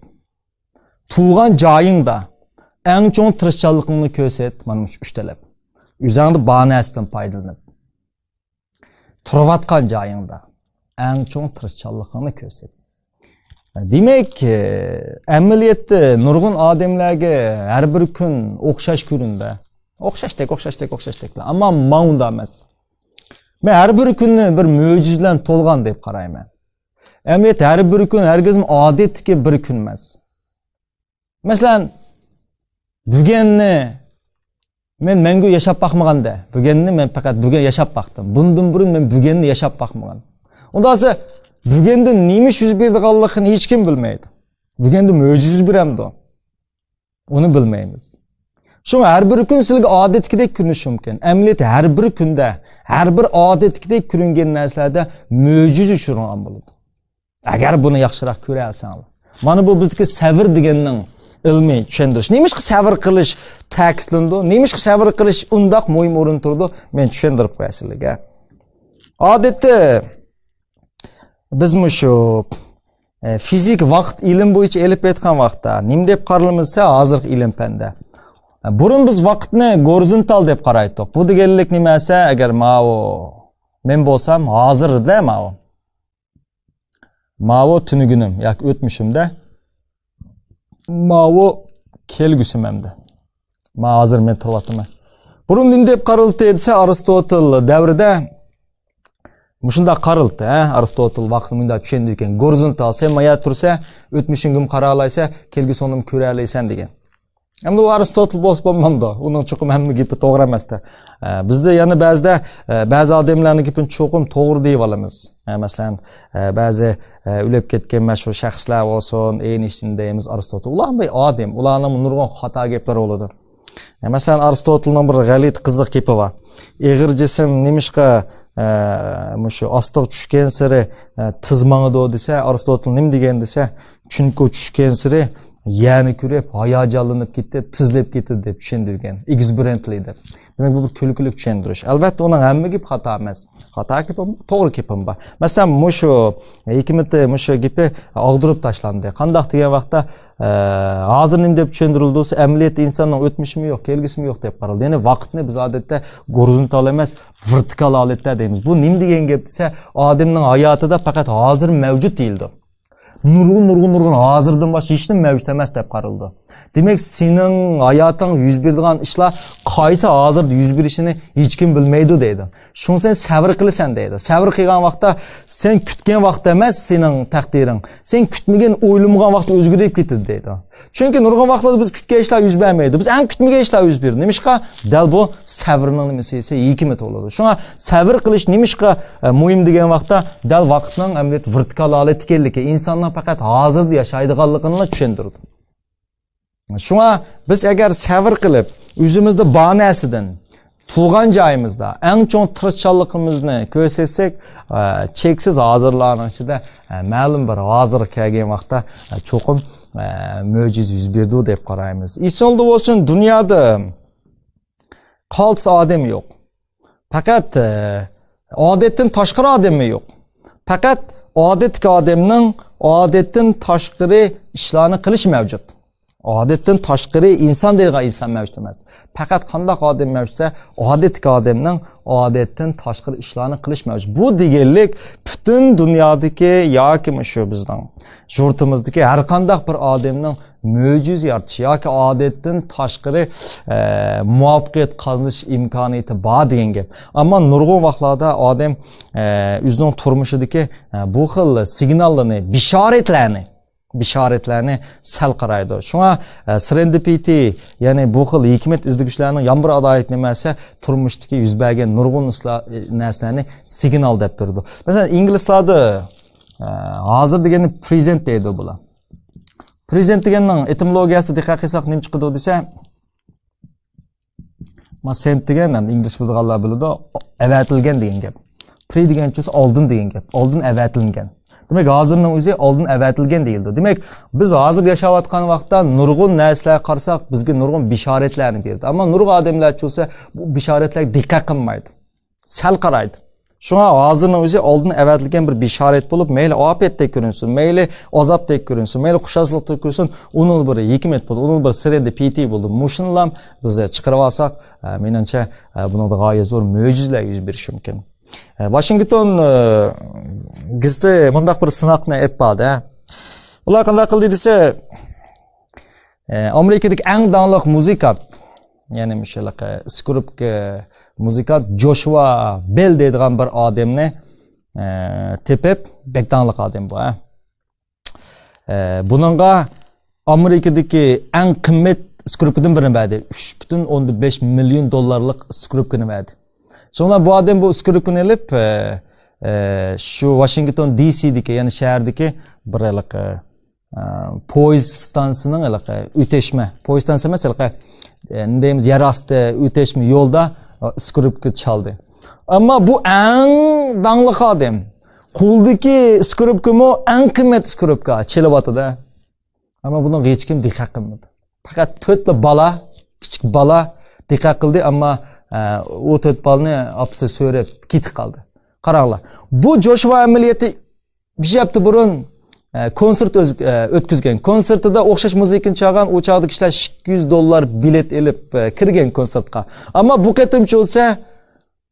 tug'an joyingda eng chong tirishchanligingni ko'rsat mana shu uch talab o'zingni banasidan foydalanib turayotgan joyingda eng chong tirishchanligingni ko'rsat e, demak e, amaliyotda nurg'un odamlarga har bir kun o'xshash ko'rindi o'xshashdek o'xshashdek o'xshashdek ammo man unda emas men har bir kunni bir mo'jiz bilan to'lgan deb qarayman ahamiyati har bir kun hargizmi odatiga bir kun emas masalan bugunni men mangu yashab boqmaganda bugunni men faqat bugun yashab boqdim bundan burun men bugunni yashab boqmagan undasi bugunda nima yuz beradiganligini hech kim bilmaydi bugunda mo'jiz yuz beramdi uni bilmaymiz shu har bir kun sizga odatgidek kunishi mumkin amliyat har bir kunda har bir odatgidek kuringan narsalarda mo'jiza uchragan bo'ladi agar buni yaxshiroq ko'ra olsanglar mana bu bizniki sabr deganning ilmiy tushuntirish nemishqa sabr qilish ta'kidlandi nemishqa sabr qilish undoq muhim o'rin turdi men tushuntirib qo'ya sizlarga odatda biz shu e, fizik vaqt ilm bo'yicha elib aytgan vaqtda nim deb qaralmasa hozirgi ilm panda e, burun biz vaqtni gorizontal deb qaraydik bu deganlik nima esa agar mao men bo'lsam hozirda mao Мау түні күнім яғни мау мағу келгүсімімді ма азыр мен тұрватырмын бұрын деп қарылды десе аристотел дәуірде мұшында қарылды ә аристотел уақыты мында түшен екен горизонтал сен мая тұрса өтмішің кім қара алайса келгісоным көре алайсың деген енді ол аристотел болса болмады оның чұқым әңгіме гипі толығырақ та bizda yana ba'zida e, ba'zi odamlarniki cho'qim to'g'ri deb olamiz masalan e, ba'zi ulab e, ketgan mana shu shaxslar bo'lsin enisin deymiz aristotel ular ham odam ularni nurg'on xato gaplari bo'ladi masalan aristotelni bir g'alit qiziq gapi bor eg'ir jism nimishqa shu ostiq tushgan siri tizmanidi desa aristotel nim degan desa chunki tushgan siri yani ko'rib hayajonlanib ketdi tizlab ketdi deb tushundirgan egizbrentli deb demak bu bir kulgili tushuntirish albatta uni hamma gap xato emas xato gapim to'g'ri gapim bor masalan mushu e, ikmiti mushu gapi og'dirib tashlandi qandoq degan vaqtda e, hozir nima deb tushuntirildi bo'lsa amaliyotda insonni o'tmishimi yo'q kelgusimi yo'q deb qaraldi ya'ni vaqtni biz odatda gorizontal emas vertikal holatda deymiz bu nima degan gap desa odamning hayotida faqat hozir mavjud deyildi нұрғын нұрғын нұрғын азырдын башы эч ним мевжут деп қарылды демек сенин аятың жүз бердиган ишлар қайсы азыр жүз беришини эч ким билмейди дейді шун сен сабыр кылышан дейді сабыр кылган вакытта сен күткен вакытта емес сенин тагдириң сен күтмөгөн ойлонбогон вакытта өзгөрүп кетет дейді chunki nurg'un vaqtlarda biz kutgan ishlar yuz bermaydi biz eng kutmagan ishlar yuz berdi nimishqa dal bu savrni nimasi yekimi to'ladi shunga дәл e, qilish nimishqa muhim degan vaqtda dal vaqtning vertikal faqat hozirda yashaydiganligini tushuntirdi shunga biz agar qilib o'zimizni bonasidan tug'an joyimizda eng chong ko'rsatsak cheksiz e, hozirlarni ichida e, ma'lum bir hozir kelgan vaqtda mo'jiz yuz berdi deb qaraymiz insonda bo'lsin dunyoda qolts odam yo'q faqat odatdan tashqari odami yo'q faqat odatga odamning odatdan tashqari ishlarni qilish mavjud odatdan tashqari inson degan inson mavjud emas faqat qandoq odam mavjudsa odatdagi odamning odatdan tashqari ishlarni qilish mavjud bu deganlik butun dunyodagi yoki shu bizning yurtimizdagi har qandoq bir odamning mo'jiz yaratish yoki odatdan tashqari e, muvaffaqiyat qozonish imkoniyati bor degan gap ammo nurg'un vaqtlarda odam e, o'zining e, turmushidagi e, bu xil signallarni bishoratlarni bishoratlarni sal qaraydi shunga e, serendipity ya'ni bu xil hikmat izlaguvchilarning yomg'ir adoyat nimasi turmushdagi yuz bergan nurg'un e, narsani signal deb turdi masalan inglizlarda e, hozir degani prezent deydi bular prezent deganni etimologiyasi diqqat qilsak nima chiqadi desa sent degan ham ingliz biladiganlar biladi avatilgan degan gap pre degan so'z oldin degan gap oldin avatilgan demak hozirni o'zi oldin avatilgan deyildi demak biz hozir yashayotgan vaqtda nurg'un narsalarga qarasak bizga nurg'un bishoratlarni berdi ammo nurg'un odamlar bo'lsa bu bishoratlarga diqqat qilmaydi sal qaraydi shunga hozirni o'zi oldin avatilgan bir bishorat bo'lib mayli ofiyatdek ko'rinsin mayli azobdek ko'rinsin mayli xushazliqdek ko'rinsin uni bir hikmat bo'ldi uni bir sir edi piti bo'ldi mushuni ham biz chiqarib olsak e, menimcha e, buni g'oya zo'r mo'jizalar yuz berishi mumkin Ee, Washington bizde e, mundaq bir sınaqni ep baldi. Ular qanday qildi desa, e, Amerikadagi eng danloq muzikat, ya'ni o'shalaqa skrupka muzikat Joshua Bell deydigan bir odamni e, tepib, bekdanliq odam bu. Buningga Amerikadagi eng qimmat skrupkadan birini berdi. 3.5 million dollarlik skrupkani berdi. so'ngra bu odam bu skrukunilib shu e, e, washington dcdiki ya'ni shahardagi bir anaqa e, poyezd stansiyasining anaqa o'tishma poyezd stansiyasi emas anaqa nima deymiz yer osti o'tishma yo'lda skrupka chaldi ammo bu eng dangli xodim qo'ldagi skrupkami eng qimmat skrupka chelyotida ammo buni hech kim diqqat qilmadi faqat to'rtla bola kichik bola diqqat qildi ammo ә, э, 34 балны апсы сөріп кетіп қалды қараңлар бұл джошуа әмілиеті бір апта бұрын ә, концерт өз, ә, өткізген концертіда оқшаш музыкан шаған ошағды кішілер екі жүз доллар билет іліп ә, кірген концертқа ама бұқетім болса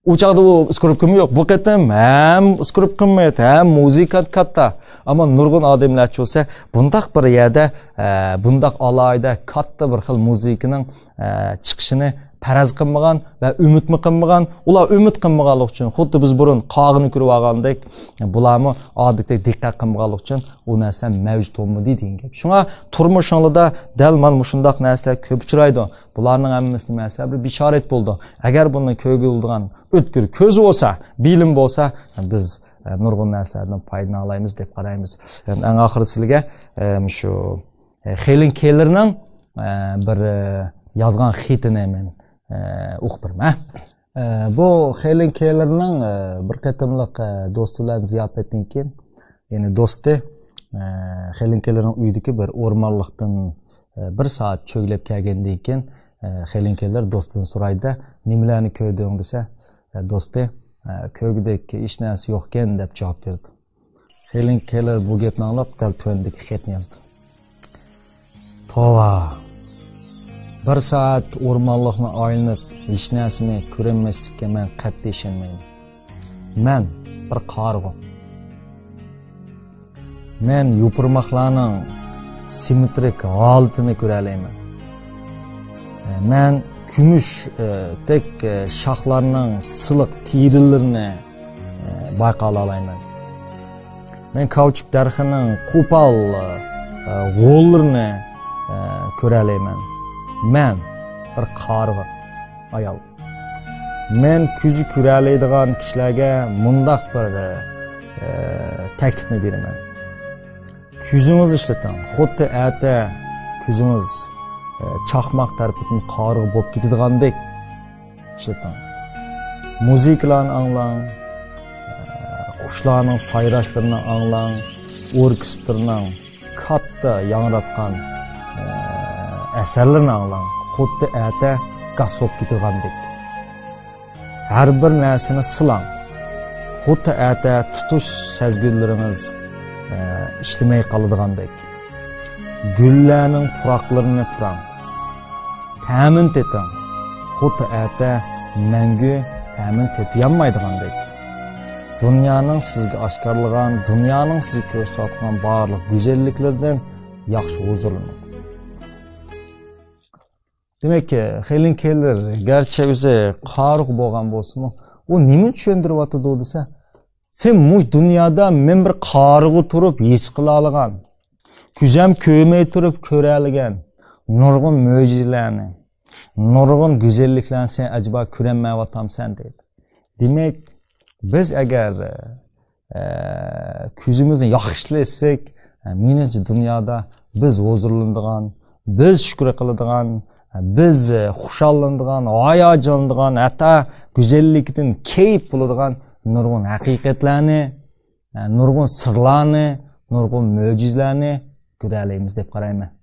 ошағда ол скрупкам жоқ бұқетім әм скрупкам әм музыкант катта ама нұрғын адамдар болса бұндақ бір еді ә, бұндақ алайда қатты бір хіл музыканың ә, шығышыны параз қылмаған ва үмітмі қылмаған олар үміт қылмағанлық үшін худды біз бұрын қағыны көріп алғандай бұларны адетте диққат қылмағанлық үшін ол нәрсе мәвжуд болмайды деген геп шуңа тұрмышыңлыда дәл мал мұшындақ нәрсе көп ұшырайды бұлардың әммісі нәрсе бір бишарет болды егер бұны көргілдіған өткір көзі болса билім болса біз э, нұрғын narsalardan foydalana алаймыз деп қараймыз э, ең ақыры сізге э, шу хелин келлернің бір жазған хитіне мен o'qib eh, eh, bu helen kellerni eh, bir qatimliq do'sti bilan ziyofatdan keyin ya'ni do'sti helen kellerni uyidagi bir o'rmonliqdan bir soat cho'klab kelgandan keyin helen keller do'stini so'raydi nimalarni ko'rding desa do'sti ko'gidek hech narsa yo'q ekan deb javob berdi helen keller bu gapni anglab dal tuandagi xatni yozdi tova бір саат орманлығына айынып ешнәрсені көрінместікке мен қатты ишенмеймін мен бір қарғы Мән юпырмақланың симметрик алтыны көре Мән күміш тек шақларының сылық тирілеріне ә, байқала алаймын мен каучук дарыхының мән бір қарғы аял мен көзі көре алайдыған кішілерге мұндақ бір ә, тәктіпні беремін көзіңіз ішлетің хотты әті көзіңіз ә, чақмақ тәрпітін қарғы болып кетедіғандек ішлетің музыкаларын аңлаң құшларның сайраштырынан аңлаң оркестрның қатты яңыратқан әсәрлерін аңлан құтты әті қас болып кетіп қалғандай әрбір нәрсені сылан құтты әті тұтыш сәзгүлеріңіз ә, іштемей қалды дегендей гүлләрнің құрақларын құран тәмін тетін құтты әті мәңгі тәмін тете алмайды дегендей дүнияның сізге ашқарылған дүнияның сізге көрсетіп барлық гүзелліклерден яхшы озырлымын demak helen keller garchi o'zi qaruq bo'lgan bo'lsinu u nimani u desa sen mu dunyoda men bir qarig'i turib his qila olgan kuzam ko'may turib ko'ra olgan nurg'un mo'jizalarni nurg'un go'zalliklarni sen ajba ko'rolmayotgansan deydi demak biz agar e, ko'zimizni yoqishlasak e, menimcha dunyoda biz huzurlanadigan biz shukur qiladigan біз құшалындыған, ая жылындыған, ата гүзелликтин кейіп болодыган нұрғын әқиқетләні, нұрғын сырларны нұрғын мөжизелерни көрө деп қараймын.